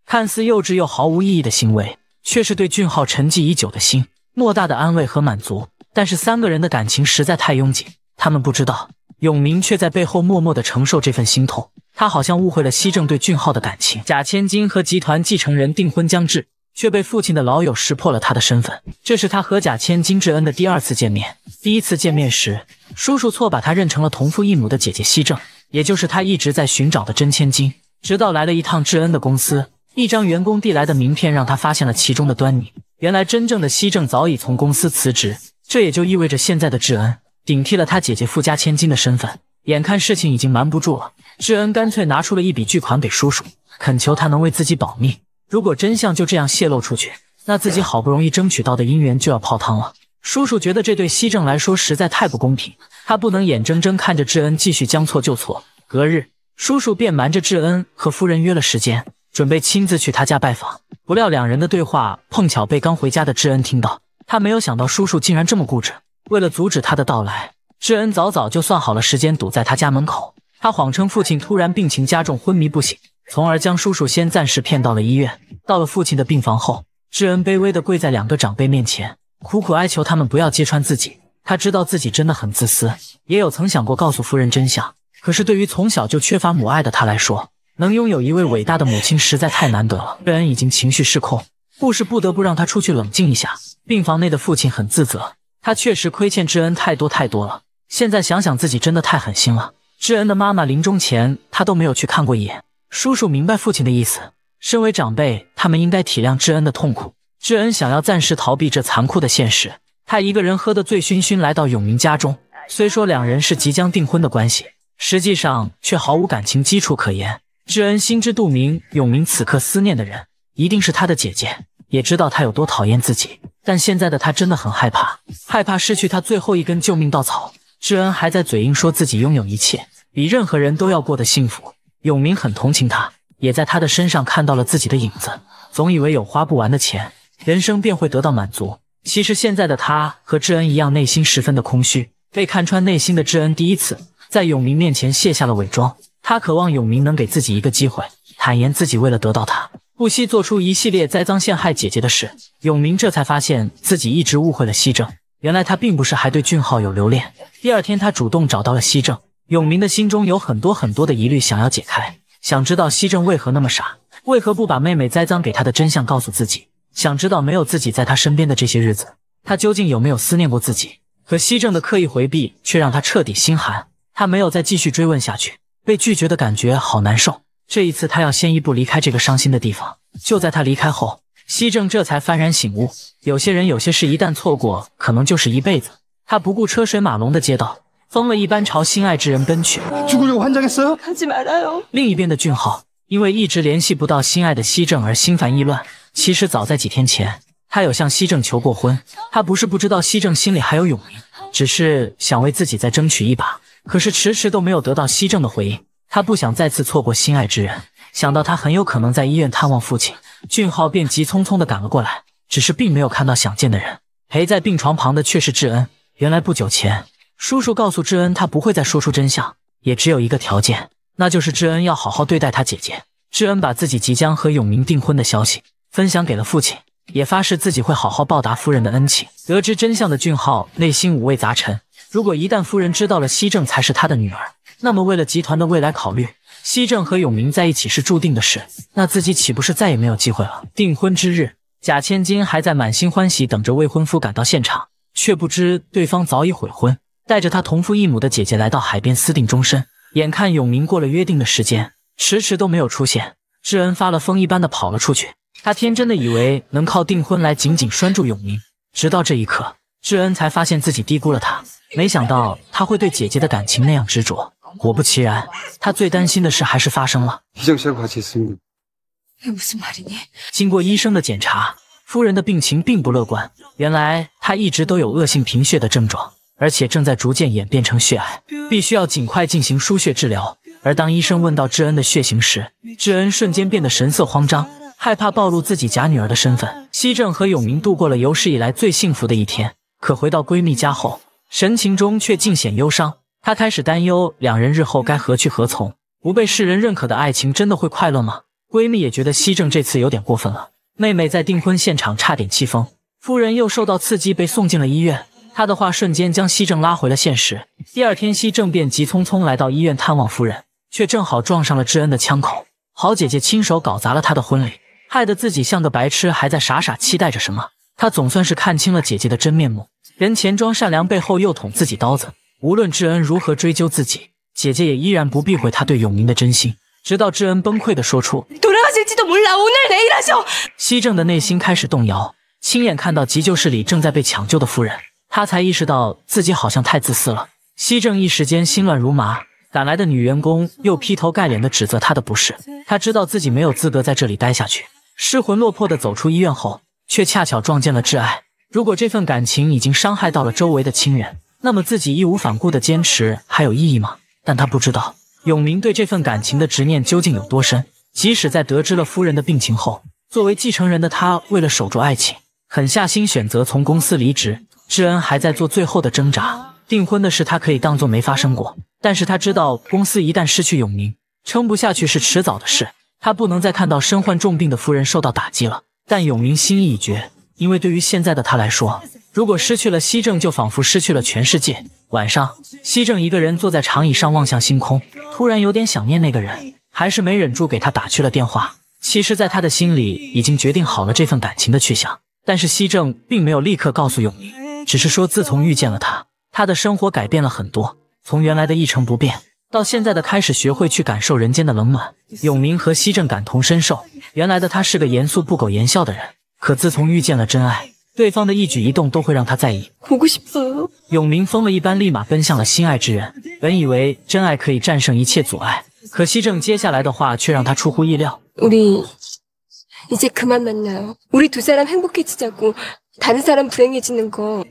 S1: 看似幼稚又毫无意义的行为，却是对俊浩沉寂已久的心莫大的安慰和满足。但是三个人的感情实在太拥挤，他们不知道，永明却在背后默默的承受这份心痛。他好像误会了西正对俊浩的感情。假千金和集团继承人订婚将至，却被父亲的老友识破了他的身份。这是他和假千金智恩的第二次见面。第一次见面时，叔叔错把他认成了同父异母的姐姐西正，也就是他一直在寻找的真千金。直到来了一趟智恩的公司，一张员工递来的名片让他发现了其中的端倪。原来真正的西正早已从公司辞职。这也就意味着，现在的智恩顶替了他姐姐富家千金的身份。眼看事情已经瞒不住了，智恩干脆拿出了一笔巨款给叔叔，恳求他能为自己保密。如果真相就这样泄露出去，那自己好不容易争取到的姻缘就要泡汤了。叔叔觉得这对熙正来说实在太不公平，他不能眼睁睁看着智恩继续将错就错。隔日，叔叔便瞒着智恩和夫人约了时间，准备亲自去他家拜访。不料，两人的对话碰巧被刚回家的智恩听到。他没有想到叔叔竟然这么固执。为了阻止他的到来，智恩早早就算好了时间，堵在他家门口。他谎称父亲突然病情加重，昏迷不醒，从而将叔叔先暂时骗到了医院。到了父亲的病房后，智恩卑微的跪在两个长辈面前，苦苦哀求他们不要揭穿自己。他知道自己真的很自私，也有曾想过告诉夫人真相，可是对于从小就缺乏母爱的他来说，能拥有一位伟大的母亲实在太难得了。瑞恩已经情绪失控。护士不得不让他出去冷静一下。病房内的父亲很自责，他确实亏欠智恩太多太多了。现在想想，自己真的太狠心了。智恩的妈妈临终前，他都没有去看过一眼。叔叔明白父亲的意思，身为长辈，他们应该体谅智恩的痛苦。智恩想要暂时逃避这残酷的现实，他一个人喝得醉醺醺，来到永明家中。虽说两人是即将订婚的关系，实际上却毫无感情基础可言。智恩心知肚明，永明此刻思念的人一定是他的姐姐。也知道他有多讨厌自己，但现在的他真的很害怕，害怕失去他最后一根救命稻草。智恩还在嘴硬，说自己拥有一切，比任何人都要过得幸福。永明很同情他，也在他的身上看到了自己的影子。总以为有花不完的钱，人生便会得到满足。其实现在的他和智恩一样，内心十分的空虚。被看穿内心的智恩，第一次在永明面前卸下了伪装。他渴望永明能给自己一个机会，坦言自己为了得到他。不惜做出一系列栽赃陷害姐姐的事，永明这才发现自己一直误会了西正。原来他并不是还对俊浩有留恋。第二天，他主动找到了西正。永明的心中有很多很多的疑虑想要解开，想知道西正为何那么傻，为何不把妹妹栽赃给他的真相告诉自己，想知道没有自己在他身边的这些日子，他究竟有没有思念过自己。可西正的刻意回避却让他彻底心寒。他没有再继续追问下去，被拒绝的感觉好难受。这一次，他要先一步离开这个伤心的地方。就在他离开后，西正这才幡然醒悟：有些人，有些事，一旦错过，可能就是一辈子。他不顾车水马龙的街道，疯了一般朝心爱之人奔去。另一边的俊浩，因为一直联系不到心爱的西正而心烦意乱。其实早在几天前，他有向西正求过婚。他不是不知道西正心里还有永明，只是想为自己再争取一把。可是迟迟都没有得到西正的回应。他不想再次错过心爱之人，想到他很有可能在医院探望父亲，俊浩便急匆匆地赶了过来。只是并没有看到想见的人，陪在病床旁的却是智恩。原来不久前，叔叔告诉智恩，他不会再说出真相，也只有一个条件，那就是智恩要好好对待他姐姐。智恩把自己即将和永明订婚的消息分享给了父亲，也发誓自己会好好报答夫人的恩情。得知真相的俊浩内心五味杂陈，如果一旦夫人知道了西正才是他的女儿，那么，为了集团的未来考虑，熙正和永明在一起是注定的事，那自己岂不是再也没有机会了？订婚之日，假千金还在满心欢喜等着未婚夫赶到现场，却不知对方早已悔婚，带着她同父异母的姐姐来到海边私定终身。眼看永明过了约定的时间，迟迟都没有出现，智恩发了疯一般的跑了出去。他天真的以为能靠订婚来紧紧拴住永明，直到这一刻，智恩才发现自己低估了他，没想到他会对姐姐的感情那样执着。果不其然，他最担心的事还是发生了。经过医生的检查，夫人的病情并不乐观。原来她一直都有恶性贫血的症状，而且正在逐渐演变成血癌，必须要尽快进行输血治疗。而当医生问到智恩的血型时，智恩瞬间变得神色慌张，害怕暴露自己假女儿的身份。熙正和永明度过了有史以来最幸福的一天，可回到闺蜜家后，神情中却尽显忧伤。他开始担忧两人日后该何去何从？不被世人认可的爱情真的会快乐吗？闺蜜也觉得西正这次有点过分了。妹妹在订婚现场差点气疯，夫人又受到刺激被送进了医院。她的话瞬间将西正拉回了现实。第二天，西正便急匆匆来到医院探望夫人，却正好撞上了智恩的枪口。好姐姐亲手搞砸了他的婚礼，害得自己像个白痴，还在傻傻期待着什么。他总算是看清了姐姐的真面目：人前装善良，背后又捅自己刀子。无论智恩如何追究自己，姐姐也依然不避讳他对永明的真心。直到智恩崩溃地说出，西正的内心开始动摇。亲眼看到急救室里正在被抢救的夫人，他才意识到自己好像太自私了。西正一时间心乱如麻，赶来的女员工又劈头盖脸地指责他的不是。他知道自己没有资格在这里待下去，失魂落魄地走出医院后，却恰巧撞见了挚爱。如果这份感情已经伤害到了周围的亲人，那么自己义无反顾的坚持还有意义吗？但他不知道永明对这份感情的执念究竟有多深。即使在得知了夫人的病情后，作为继承人的他，为了守住爱情，狠下心选择从公司离职。智恩还在做最后的挣扎，订婚的事他可以当做没发生过，但是他知道公司一旦失去永明，撑不下去是迟早的事。他不能再看到身患重病的夫人受到打击了。但永明心意已决。因为对于现在的他来说，如果失去了西正，就仿佛失去了全世界。晚上，西正一个人坐在长椅上望向星空，突然有点想念那个人，还是没忍住给他打去了电话。其实，在他的心里已经决定好了这份感情的去向，但是西正并没有立刻告诉永明，只是说自从遇见了他，他的生活改变了很多，从原来的一成不变，到现在的开始学会去感受人间的冷暖。永明和西正感同身受，原来的他是个严肃不苟言笑的人。可自从遇见了真爱，对方的一举一动都会让他在意。永明疯了一般，立马奔向了心爱之人。本以为真爱可以战胜一切阻碍，可西正接下来的话却让他出乎意料。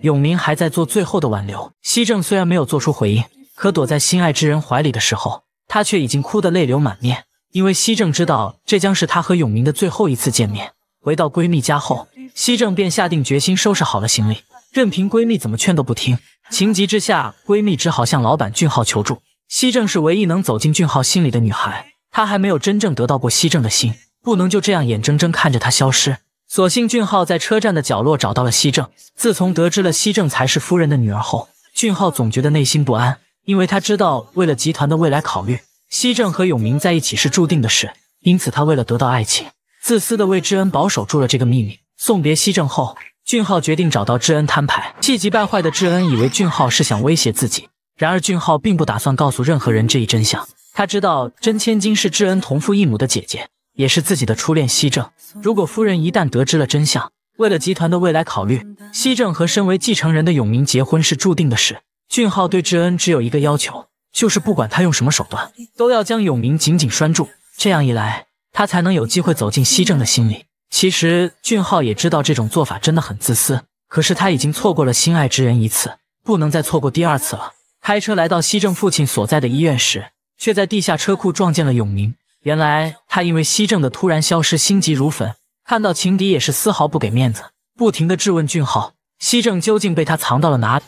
S1: 永明还在做最后的挽留，西正虽然没有做出回应，可躲在心爱之人怀里的时候，他却已经哭得泪流满面。因为西正知道，这将是他和永明的最后一次见面。回到闺蜜家后，熙正便下定决心收拾好了行李，任凭闺蜜怎么劝都不听。情急之下，闺蜜只好向老板俊浩求助。熙正是唯一能走进俊浩心里的女孩，她还没有真正得到过熙正的心，不能就这样眼睁睁看着她消失。所幸俊浩在车站的角落找到了熙正。自从得知了熙正才是夫人的女儿后，俊浩总觉得内心不安，因为他知道为了集团的未来考虑，熙正和永明在一起是注定的事。因此，他为了得到爱情。自私的为智恩保守住了这个秘密。送别西正后，俊浩决定找到智恩摊牌。气急败坏的智恩以为俊浩是想威胁自己，然而俊浩并不打算告诉任何人这一真相。他知道真千金是智恩同父异母的姐姐，也是自己的初恋西正。如果夫人一旦得知了真相，为了集团的未来考虑，西正和身为继承人的永明结婚是注定的事。俊浩对智恩只有一个要求，就是不管他用什么手段，都要将永明紧紧拴住。这样一来。他才能有机会走进西正的心里。其实俊浩也知道这种做法真的很自私，可是他已经错过了心爱之人一次，不能再错过第二次了。开车来到西正父亲所在的医院时，却在地下车库撞见了永明。原来他因为西正的突然消失心急如焚，看到情敌也是丝毫不给面子，不停的质问俊浩：西正究竟被他藏到了哪里？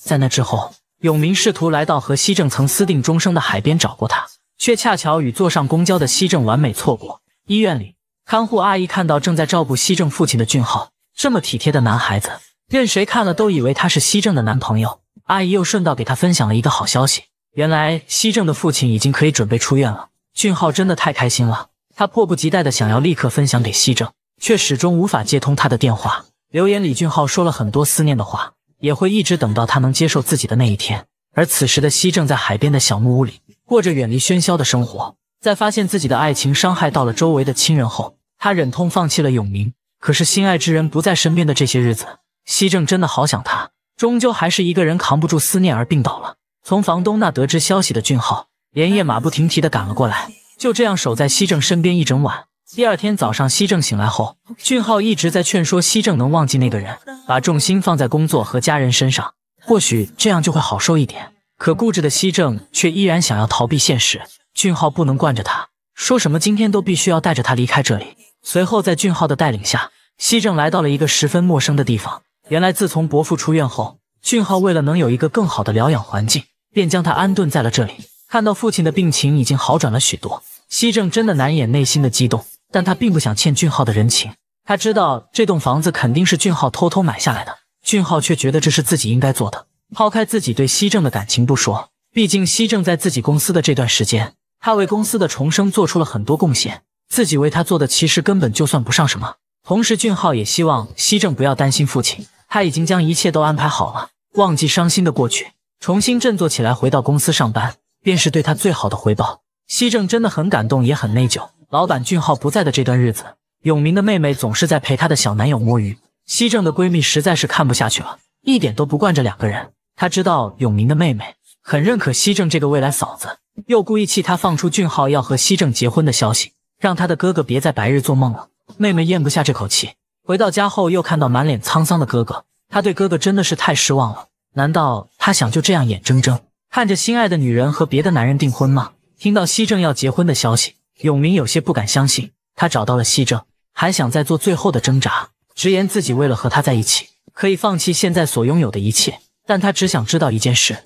S1: 在那之后，永明试图来到和西正曾私定终生的海边找过他。却恰巧与坐上公交的西正完美错过。医院里，看护阿姨看到正在照顾西正父亲的俊浩，这么体贴的男孩子，任谁看了都以为他是西正的男朋友。阿姨又顺道给他分享了一个好消息，原来西正的父亲已经可以准备出院了。俊浩真的太开心了，他迫不及待的想要立刻分享给西正，却始终无法接通他的电话。留言里，俊浩说了很多思念的话，也会一直等到他能接受自己的那一天。而此时的西正在海边的小木屋里。过着远离喧嚣的生活，在发现自己的爱情伤害到了周围的亲人后，他忍痛放弃了永明。可是心爱之人不在身边的这些日子，西正真的好想他。终究还是一个人扛不住思念而病倒了。从房东那得知消息的俊浩，连夜马不停蹄的赶了过来，就这样守在西正身边一整晚。第二天早上，西正醒来后，俊浩一直在劝说西正能忘记那个人，把重心放在工作和家人身上，或许这样就会好受一点。可固执的西正却依然想要逃避现实。俊浩不能惯着他，说什么今天都必须要带着他离开这里。随后，在俊浩的带领下，西正来到了一个十分陌生的地方。原来，自从伯父出院后，俊浩为了能有一个更好的疗养环境，便将他安顿在了这里。看到父亲的病情已经好转了许多，西正真的难掩内心的激动，但他并不想欠俊浩的人情。他知道这栋房子肯定是俊浩偷偷买下来的，俊浩却觉得这是自己应该做的。抛开自己对西正的感情不说，毕竟西正在自己公司的这段时间，他为公司的重生做出了很多贡献，自己为他做的其实根本就算不上什么。同时，俊浩也希望西正不要担心父亲，他已经将一切都安排好了。忘记伤心的过去，重新振作起来，回到公司上班，便是对他最好的回报。西正真的很感动，也很内疚。老板俊浩不在的这段日子，永明的妹妹总是在陪她的小男友摸鱼。西正的闺蜜实在是看不下去了，一点都不惯着两个人。他知道永明的妹妹很认可西正这个未来嫂子，又故意气他，放出俊浩要和西正结婚的消息，让他的哥哥别再白日做梦了。妹妹咽不下这口气，回到家后又看到满脸沧桑的哥哥，他对哥哥真的是太失望了。难道他想就这样眼睁睁看着心爱的女人和别的男人订婚吗？听到西正要结婚的消息，永明有些不敢相信。他找到了西正，还想再做最后的挣扎，直言自己为了和他在一起，可以放弃现在所拥有的一切。但他只想知道一件事。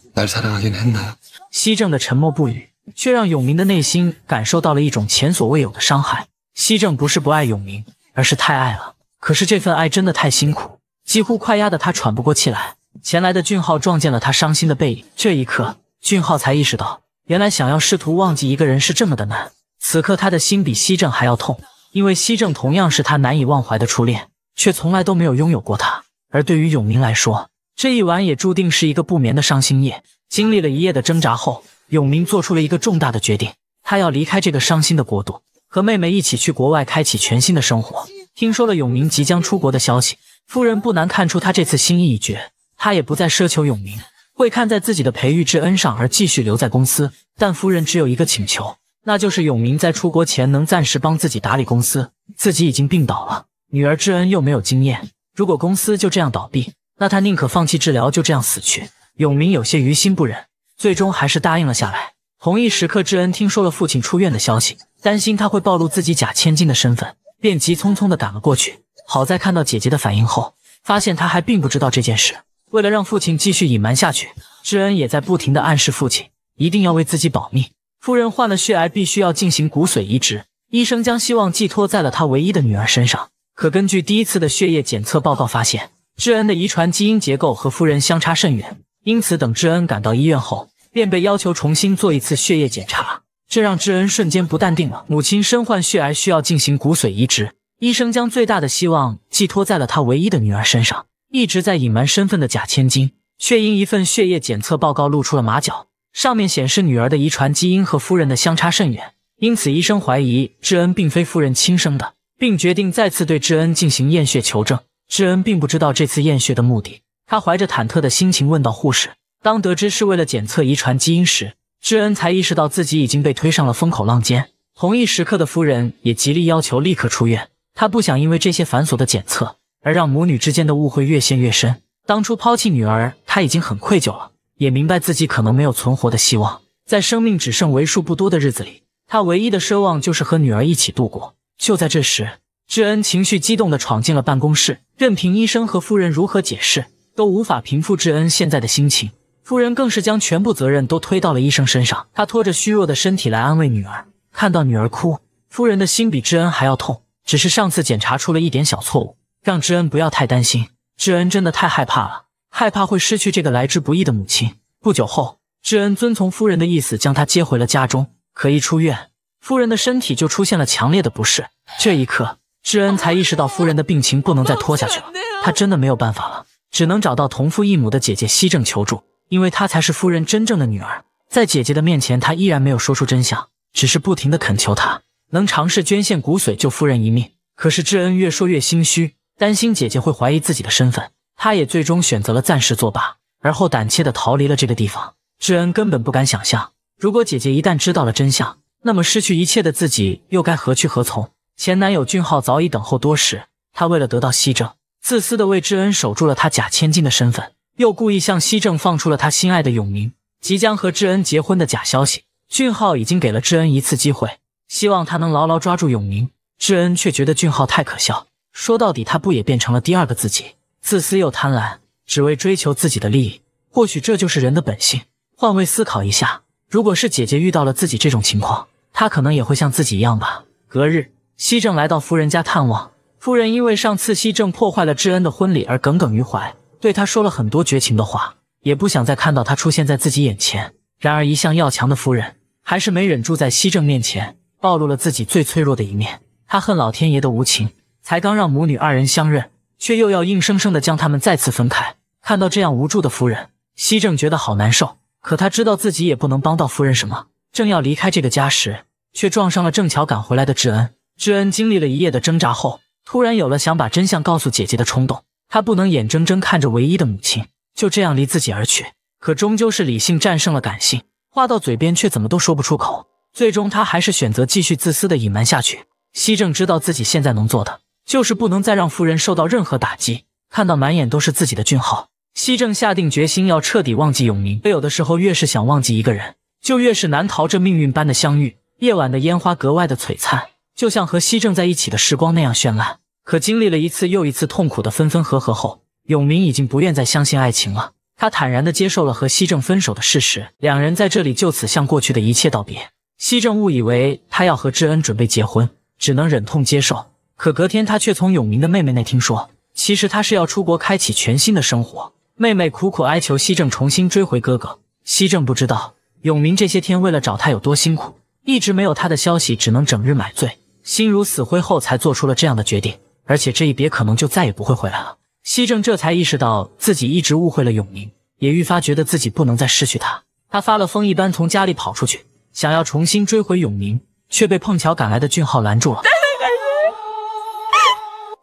S1: 西正的沉默不语，却让永明的内心感受到了一种前所未有的伤害。西正不是不爱永明，而是太爱了。可是这份爱真的太辛苦，几乎快压得他喘不过气来。前来的俊浩撞见了他伤心的背影，这一刻，俊浩才意识到，原来想要试图忘记一个人是这么的难。此刻，他的心比西正还要痛，因为西正同样是他难以忘怀的初恋，却从来都没有拥有过他。而对于永明来说，这一晚也注定是一个不眠的伤心夜。经历了一夜的挣扎后，永明做出了一个重大的决定，他要离开这个伤心的国度，和妹妹一起去国外，开启全新的生活。听说了永明即将出国的消息，夫人不难看出他这次心意已决，他也不再奢求永明会看在自己的培育之恩上而继续留在公司。但夫人只有一个请求，那就是永明在出国前能暂时帮自己打理公司，自己已经病倒了，女儿智恩又没有经验，如果公司就这样倒闭。那他宁可放弃治疗，就这样死去。永明有些于心不忍，最终还是答应了下来。同一时刻，智恩听说了父亲出院的消息，担心他会暴露自己假千金的身份，便急匆匆地赶了过去。好在看到姐姐的反应后，发现他还并不知道这件事。为了让父亲继续隐瞒下去，智恩也在不停地暗示父亲一定要为自己保密。夫人患了血癌，必须要进行骨髓移植，医生将希望寄托在了他唯一的女儿身上。可根据第一次的血液检测报告发现。智恩的遗传基因结构和夫人相差甚远，因此等智恩赶到医院后，便被要求重新做一次血液检查，这让智恩瞬间不淡定了。母亲身患血癌，需要进行骨髓移植，医生将最大的希望寄托在了他唯一的女儿身上。一直在隐瞒身份的假千金，却因一份血液检测报告露出了马脚，上面显示女儿的遗传基因和夫人的相差甚远，因此医生怀疑智恩并非夫人亲生的，并决定再次对智恩进行验血求证。智恩并不知道这次验血的目的，他怀着忐忑的心情问道护士。当得知是为了检测遗传基因时，智恩才意识到自己已经被推上了风口浪尖。同一时刻的夫人也极力要求立刻出院，她不想因为这些繁琐的检测而让母女之间的误会越陷越深。当初抛弃女儿，他已经很愧疚了，也明白自己可能没有存活的希望。在生命只剩为数不多的日子里，他唯一的奢望就是和女儿一起度过。就在这时。智恩情绪激动地闯进了办公室，任凭医生和夫人如何解释，都无法平复智恩现在的心情。夫人更是将全部责任都推到了医生身上，她拖着虚弱的身体来安慰女儿。看到女儿哭，夫人的心比智恩还要痛。只是上次检查出了一点小错误，让智恩不要太担心。智恩真的太害怕了，害怕会失去这个来之不易的母亲。不久后，智恩遵从夫人的意思，将她接回了家中。可一出院，夫人的身体就出现了强烈的不适。这一刻。智恩才意识到夫人的病情不能再拖下去了，他真的没有办法了，只能找到同父异母的姐姐西正求助，因为她才是夫人真正的女儿。在姐姐的面前，他依然没有说出真相，只是不停的恳求她能尝试捐献骨髓救夫人一命。可是智恩越说越心虚，担心姐姐会怀疑自己的身份，他也最终选择了暂时作罢，而后胆怯的逃离了这个地方。智恩根本不敢想象，如果姐姐一旦知道了真相，那么失去一切的自己又该何去何从。前男友俊浩早已等候多时，他为了得到西正，自私的为智恩守住了他假千金的身份，又故意向西正放出了他心爱的永明即将和智恩结婚的假消息。俊浩已经给了智恩一次机会，希望他能牢牢抓住永明。智恩却觉得俊浩太可笑，说到底，他不也变成了第二个自己？自私又贪婪，只为追求自己的利益。或许这就是人的本性。换位思考一下，如果是姐姐遇到了自己这种情况，她可能也会像自己一样吧。隔日。西正来到夫人家探望夫人，因为上次西正破坏了智恩的婚礼而耿耿于怀，对他说了很多绝情的话，也不想再看到他出现在自己眼前。然而一向要强的夫人还是没忍住，在西正面前暴露了自己最脆弱的一面。她恨老天爷的无情，才刚让母女二人相认，却又要硬生生的将他们再次分开。看到这样无助的夫人，西正觉得好难受。可他知道自己也不能帮到夫人什么，正要离开这个家时，却撞上了正巧赶回来的智恩。智恩经历了一夜的挣扎后，突然有了想把真相告诉姐姐的冲动。他不能眼睁睁看着唯一的母亲就这样离自己而去。可终究是理性战胜了感性，话到嘴边却怎么都说不出口。最终，他还是选择继续自私的隐瞒下去。熙正知道自己现在能做的，就是不能再让夫人受到任何打击。看到满眼都是自己的俊浩，熙正下定决心要彻底忘记永明。有的时候，越是想忘记一个人，就越是难逃这命运般的相遇。夜晚的烟花格外的璀璨。就像和熙正在一起的时光那样绚烂，可经历了一次又一次痛苦的分分合合后，永明已经不愿再相信爱情了。他坦然地接受了和熙正分手的事实，两人在这里就此向过去的一切道别。熙正误以为他要和智恩准备结婚，只能忍痛接受。可隔天，他却从永明的妹妹那听说，其实他是要出国开启全新的生活。妹妹苦苦哀求熙正重新追回哥哥，熙正不知道永明这些天为了找他有多辛苦，一直没有他的消息，只能整日买醉。心如死灰后，才做出了这样的决定，而且这一别可能就再也不会回来了。西正这才意识到自己一直误会了永宁，也愈发觉得自己不能再失去他。他发了疯一般从家里跑出去，想要重新追回永宁，却被碰巧赶来的俊浩拦住了。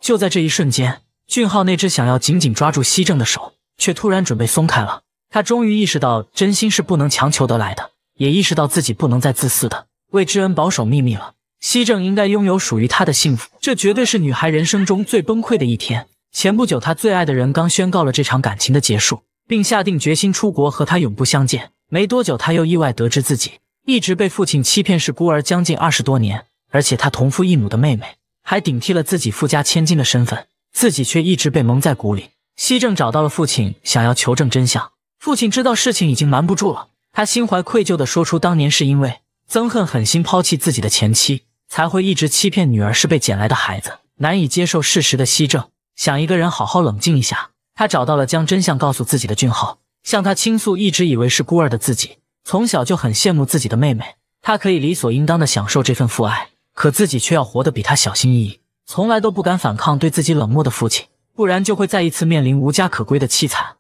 S1: 就在这一瞬间，俊浩那只想要紧紧抓住西正的手，却突然准备松开了。他终于意识到，真心是不能强求得来的，也意识到自己不能再自私的为知恩保守秘密了。西正应该拥有属于他的幸福，这绝对是女孩人生中最崩溃的一天。前不久，她最爱的人刚宣告了这场感情的结束，并下定决心出国和他永不相见。没多久，她又意外得知自己一直被父亲欺骗是孤儿，将近二十多年，而且她同父异母的妹妹还顶替了自己富家千金的身份，自己却一直被蒙在鼓里。西正找到了父亲，想要求证真相。父亲知道事情已经瞒不住了，他心怀愧疚地说出当年是因为憎恨狠心抛弃自己的前妻。才会一直欺骗女儿是被捡来的孩子，难以接受事实的西正想一个人好好冷静一下。他找到了将真相告诉自己的俊浩，向他倾诉一直以为是孤儿的自己，从小就很羡慕自己的妹妹，她可以理所应当的享受这份父爱，可自己却要活得比他小心翼翼，从来都不敢反抗对自己冷漠的父亲，不然就会再一次面临无家可归的凄惨。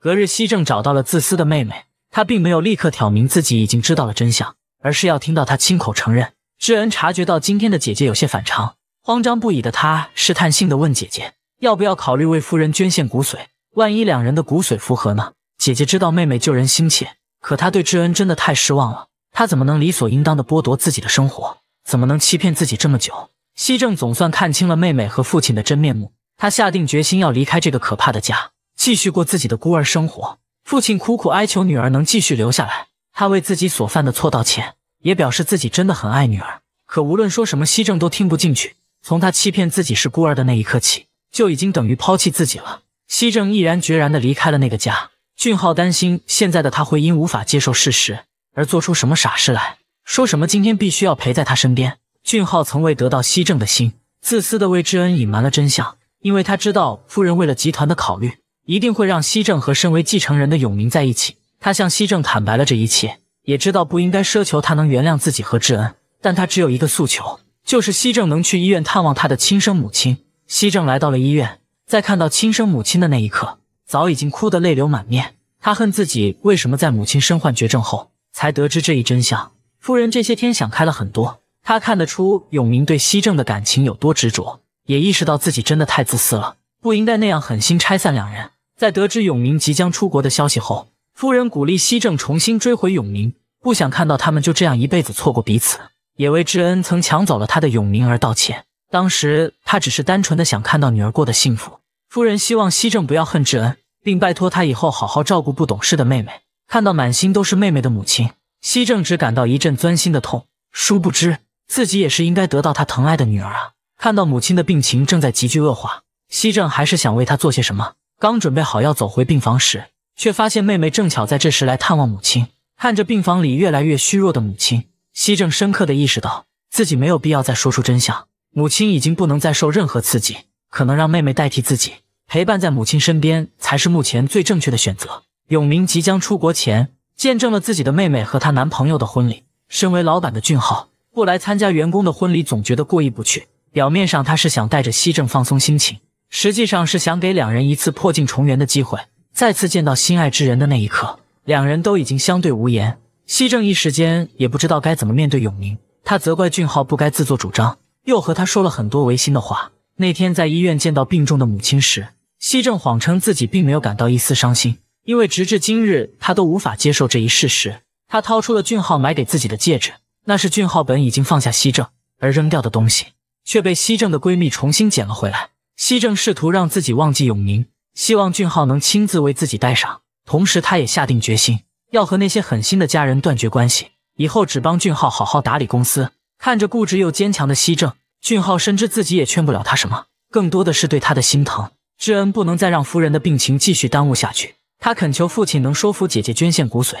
S1: 隔日，西正找到了自私的妹妹。他并没有立刻挑明自己已经知道了真相，而是要听到他亲口承认。智恩察觉到今天的姐姐有些反常，慌张不已的他试探性的问姐姐：“要不要考虑为夫人捐献骨髓？万一两人的骨髓符合呢？”姐姐知道妹妹救人心切，可她对智恩真的太失望了。她怎么能理所应当的剥夺自己的生活？怎么能欺骗自己这么久？熙正总算看清了妹妹和父亲的真面目，他下定决心要离开这个可怕的家，继续过自己的孤儿生活。父亲苦苦哀求女儿能继续留下来，他为自己所犯的错道歉，也表示自己真的很爱女儿。可无论说什么，西正都听不进去。从他欺骗自己是孤儿的那一刻起，就已经等于抛弃自己了。西正毅然决然地离开了那个家。俊浩担心现在的他会因无法接受事实而做出什么傻事来，说什么今天必须要陪在他身边。俊浩从未得到西正的心，自私的为智恩隐瞒了真相，因为他知道夫人为了集团的考虑。一定会让熙正和身为继承人的永明在一起。他向熙正坦白了这一切，也知道不应该奢求他能原谅自己和智恩，但他只有一个诉求，就是熙正能去医院探望他的亲生母亲。熙正来到了医院，在看到亲生母亲的那一刻，早已经哭得泪流满面。他恨自己为什么在母亲身患绝症后才得知这一真相。夫人这些天想开了很多，她看得出永明对熙正的感情有多执着，也意识到自己真的太自私了，不应该那样狠心拆散两人。在得知永明即将出国的消息后，夫人鼓励西正重新追回永明，不想看到他们就这样一辈子错过彼此，也为智恩曾抢走了他的永明而道歉。当时他只是单纯的想看到女儿过得幸福。夫人希望西正不要恨智恩，并拜托他以后好好照顾不懂事的妹妹。看到满心都是妹妹的母亲，西正只感到一阵钻心的痛。殊不知自己也是应该得到他疼爱的女儿啊！看到母亲的病情正在急剧恶化，西正还是想为她做些什么。刚准备好要走回病房时，却发现妹妹正巧在这时来探望母亲。看着病房里越来越虚弱的母亲，熙正深刻的意识到自己没有必要再说出真相。母亲已经不能再受任何刺激，可能让妹妹代替自己陪伴在母亲身边才是目前最正确的选择。永明即将出国前，见证了自己的妹妹和她男朋友的婚礼。身为老板的俊浩不来参加员工的婚礼，总觉得过意不去。表面上他是想带着熙正放松心情。实际上是想给两人一次破镜重圆的机会。再次见到心爱之人的那一刻，两人都已经相对无言。西正一时间也不知道该怎么面对永宁。他责怪俊浩不该自作主张，又和他说了很多违心的话。那天在医院见到病重的母亲时，西正谎称自己并没有感到一丝伤心，因为直至今日他都无法接受这一事实。他掏出了俊浩买给自己的戒指，那是俊浩本已经放下西正而扔掉的东西，却被西正的闺蜜重新捡了回来。熙正试图让自己忘记永宁，希望俊浩能亲自为自己戴上。同时，他也下定决心要和那些狠心的家人断绝关系，以后只帮俊浩好好打理公司。看着固执又坚强的熙正，俊浩深知自己也劝不了他什么，更多的是对他的心疼。智恩不能再让夫人的病情继续耽误下去，他恳求父亲能说服姐姐捐献骨髓。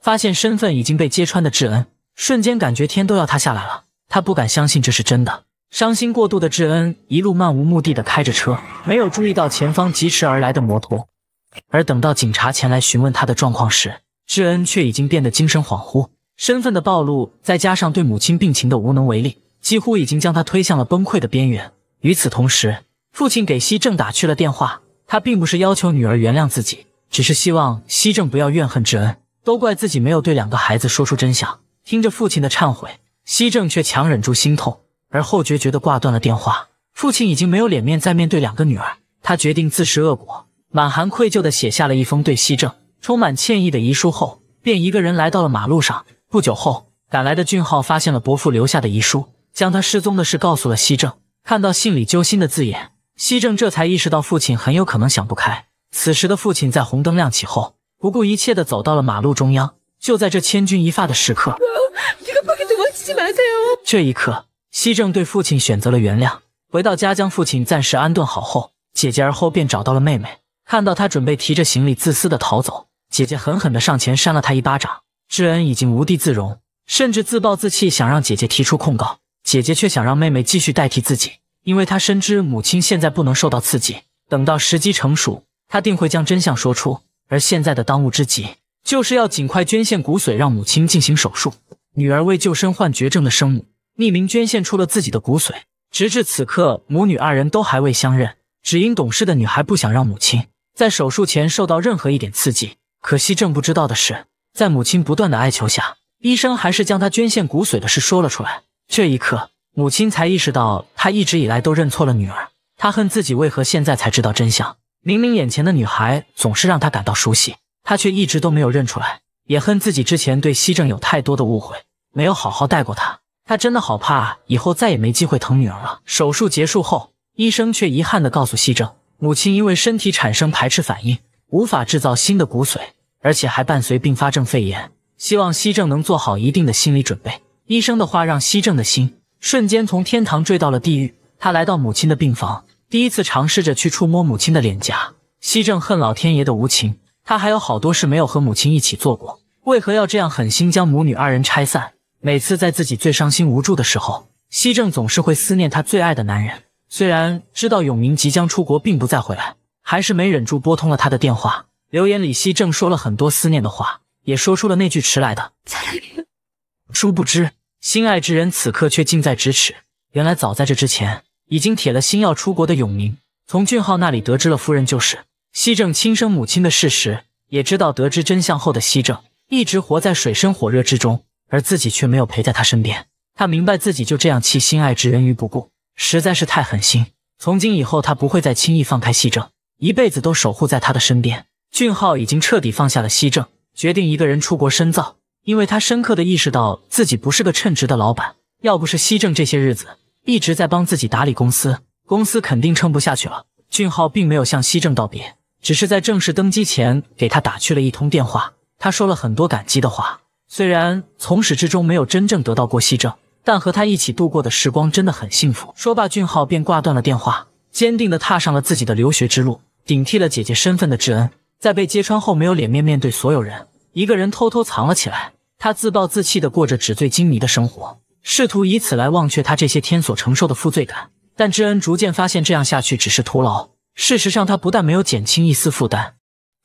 S1: 发现身份已经被揭穿的智恩，瞬间感觉天都要塌下来了，他不敢相信这是真的。伤心过度的智恩一路漫无目的的开着车，没有注意到前方疾驰而来的摩托。而等到警察前来询问他的状况时，智恩却已经变得精神恍惚。身份的暴露，再加上对母亲病情的无能为力，几乎已经将他推向了崩溃的边缘。与此同时，父亲给西正打去了电话。他并不是要求女儿原谅自己，只是希望西正不要怨恨智恩，都怪自己没有对两个孩子说出真相。听着父亲的忏悔，西正却强忍住心痛。而后决绝地挂断了电话。父亲已经没有脸面再面对两个女儿，他决定自食恶果，满含愧疚地写下了一封对西正充满歉意的遗书，后便一个人来到了马路上。不久后，赶来的俊浩发现了伯父留下的遗书，将他失踪的事告诉了西正。看到信里揪心的字眼，西正这才意识到父亲很有可能想不开。此时的父亲在红灯亮起后，不顾一切地走到了马路中央。就在这千钧一发的时刻，这一刻。西正对父亲选择了原谅，回到家将父亲暂时安顿好后，姐姐而后便找到了妹妹，看到她准备提着行李自私的逃走，姐姐狠狠的上前扇了她一巴掌。智恩已经无地自容，甚至自暴自弃，想让姐姐提出控告，姐姐却想让妹妹继续代替自己，因为她深知母亲现在不能受到刺激，等到时机成熟，她定会将真相说出。而现在的当务之急，就是要尽快捐献骨髓，让母亲进行手术。女儿为救身患绝症的生母。匿名捐献出了自己的骨髓，直至此刻，母女二人都还未相认，只因懂事的女孩不想让母亲在手术前受到任何一点刺激。可惜正不知道的是，在母亲不断的哀求下，医生还是将她捐献骨髓的事说了出来。这一刻，母亲才意识到她一直以来都认错了女儿。她恨自己为何现在才知道真相，明明眼前的女孩总是让她感到熟悉，她却一直都没有认出来，也恨自己之前对西正有太多的误会，没有好好待过她。他真的好怕，以后再也没机会疼女儿了。手术结束后，医生却遗憾地告诉西正，母亲因为身体产生排斥反应，无法制造新的骨髓，而且还伴随并发症肺炎。希望西正能做好一定的心理准备。医生的话让西正的心瞬间从天堂坠到了地狱。他来到母亲的病房，第一次尝试着去触摸母亲的脸颊。西正恨老天爷的无情，他还有好多事没有和母亲一起做过，为何要这样狠心将母女二人拆散？每次在自己最伤心无助的时候，西正总是会思念他最爱的男人。虽然知道永明即将出国，并不再回来，还是没忍住拨通了他的电话。留言里，西正说了很多思念的话，也说出了那句迟来的再见。殊不知，心爱之人此刻却近在咫尺。原来，早在这之前，已经铁了心要出国的永明，从俊浩那里得知了夫人就是西正亲生母亲的事实，也知道得知真相后的西正一直活在水深火热之中。而自己却没有陪在他身边，他明白自己就这样弃心爱之人于不顾，实在是太狠心。从今以后，他不会再轻易放开西正，一辈子都守护在他的身边。俊浩已经彻底放下了西正，决定一个人出国深造，因为他深刻的意识到自己不是个称职的老板。要不是西正这些日子一直在帮自己打理公司，公司肯定撑不下去了。俊浩并没有向西正道别，只是在正式登机前给他打去了一通电话，他说了很多感激的话。虽然从始至终没有真正得到过西正，但和他一起度过的时光真的很幸福。说罢，俊浩便挂断了电话，坚定地踏上了自己的留学之路。顶替了姐姐身份的智恩，在被揭穿后没有脸面面对所有人，一个人偷偷藏了起来。他自暴自弃的过着纸醉金迷的生活，试图以此来忘却他这些天所承受的负罪感。但智恩逐渐发现，这样下去只是徒劳。事实上，他不但没有减轻一丝负担，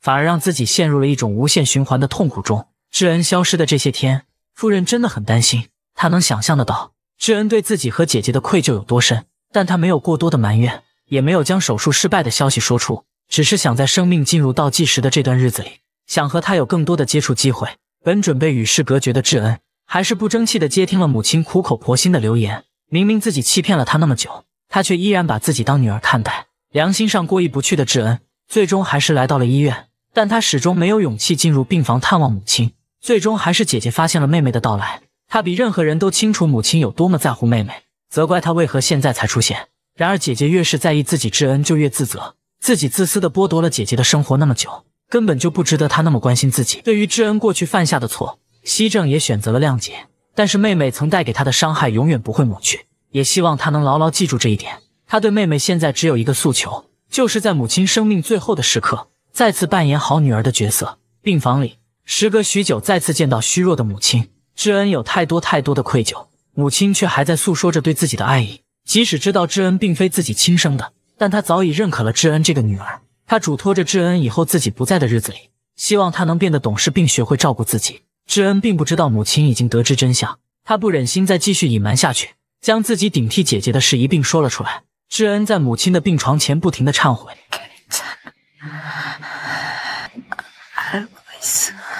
S1: 反而让自己陷入了一种无限循环的痛苦中。智恩消失的这些天，夫人真的很担心。她能想象得到智恩对自己和姐姐的愧疚有多深，但她没有过多的埋怨，也没有将手术失败的消息说出，只是想在生命进入倒计时的这段日子里，想和他有更多的接触机会。本准备与世隔绝的智恩，还是不争气的接听了母亲苦口婆心的留言。明明自己欺骗了她那么久，她却依然把自己当女儿看待，良心上过意不去的智恩，最终还是来到了医院，但他始终没有勇气进入病房探望母亲。最终还是姐姐发现了妹妹的到来。她比任何人都清楚母亲有多么在乎妹妹，责怪她为何现在才出现。然而姐姐越是在意自己，智恩就越自责，自己自私的剥夺了姐姐的生活那么久，根本就不值得她那么关心自己。对于智恩过去犯下的错，熙正也选择了谅解，但是妹妹曾带给他的伤害永远不会抹去，也希望他能牢牢记住这一点。他对妹妹现在只有一个诉求，就是在母亲生命最后的时刻，再次扮演好女儿的角色。病房里。时隔许久，再次见到虚弱的母亲，智恩有太多太多的愧疚。母亲却还在诉说着对自己的爱意。即使知道智恩并非自己亲生的，但他早已认可了智恩这个女儿。他嘱托着智恩，以后自己不在的日子里，希望她能变得懂事，并学会照顾自己。智恩并不知道母亲已经得知真相，他不忍心再继续隐瞒下去，将自己顶替姐姐的事一并说了出来。智恩在母亲的病床前不停的忏悔。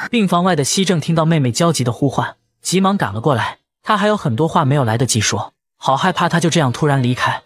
S1: 病房外的西正听到妹妹焦急的呼唤，急忙赶了过来。他还有很多话没有来得及说，好害怕他就这样突然离开。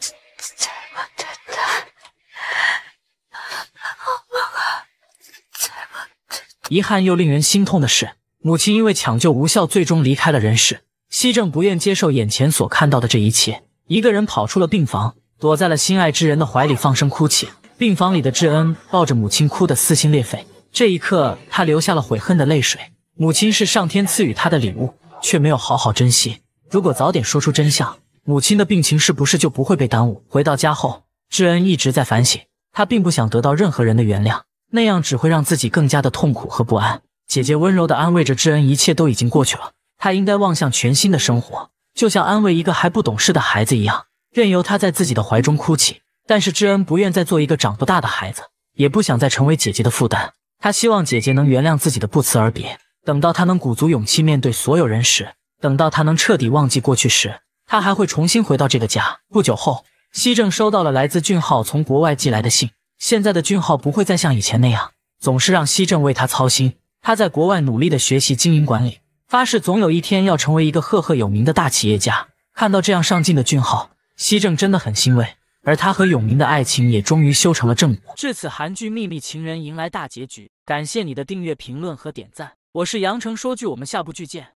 S1: 遗憾又令人心痛的是，母亲因为抢救无效，最终离开了人世。西正不愿接受眼前所看到的这一切，一个人跑出了病房，躲在了心爱之人的怀里放声哭泣。病房里的智恩抱着母亲哭得撕心裂肺。这一刻，他流下了悔恨的泪水。母亲是上天赐予他的礼物，却没有好好珍惜。如果早点说出真相，母亲的病情是不是就不会被耽误？回到家后，智恩一直在反省。他并不想得到任何人的原谅，那样只会让自己更加的痛苦和不安。姐姐温柔地安慰着智恩：“一切都已经过去了，他应该望向全新的生活。”就像安慰一个还不懂事的孩子一样，任由他在自己的怀中哭泣。但是智恩不愿再做一个长不大的孩子，也不想再成为姐姐的负担。他希望姐姐能原谅自己的不辞而别。等到他能鼓足勇气面对所有人时，等到他能彻底忘记过去时，他还会重新回到这个家。不久后，熙正收到了来自俊浩从国外寄来的信。现在的俊浩不会再像以前那样，总是让熙正为他操心。他在国外努力的学习经营管理，发誓总有一天要成为一个赫赫有名的大企业家。看到这样上进的俊浩，熙正真的很欣慰。而他和永明的爱情也终于修成了正果。至此，韩剧《秘密情人》迎来大结局。感谢你的订阅、评论和点赞，我是杨成说剧，我们下部剧见。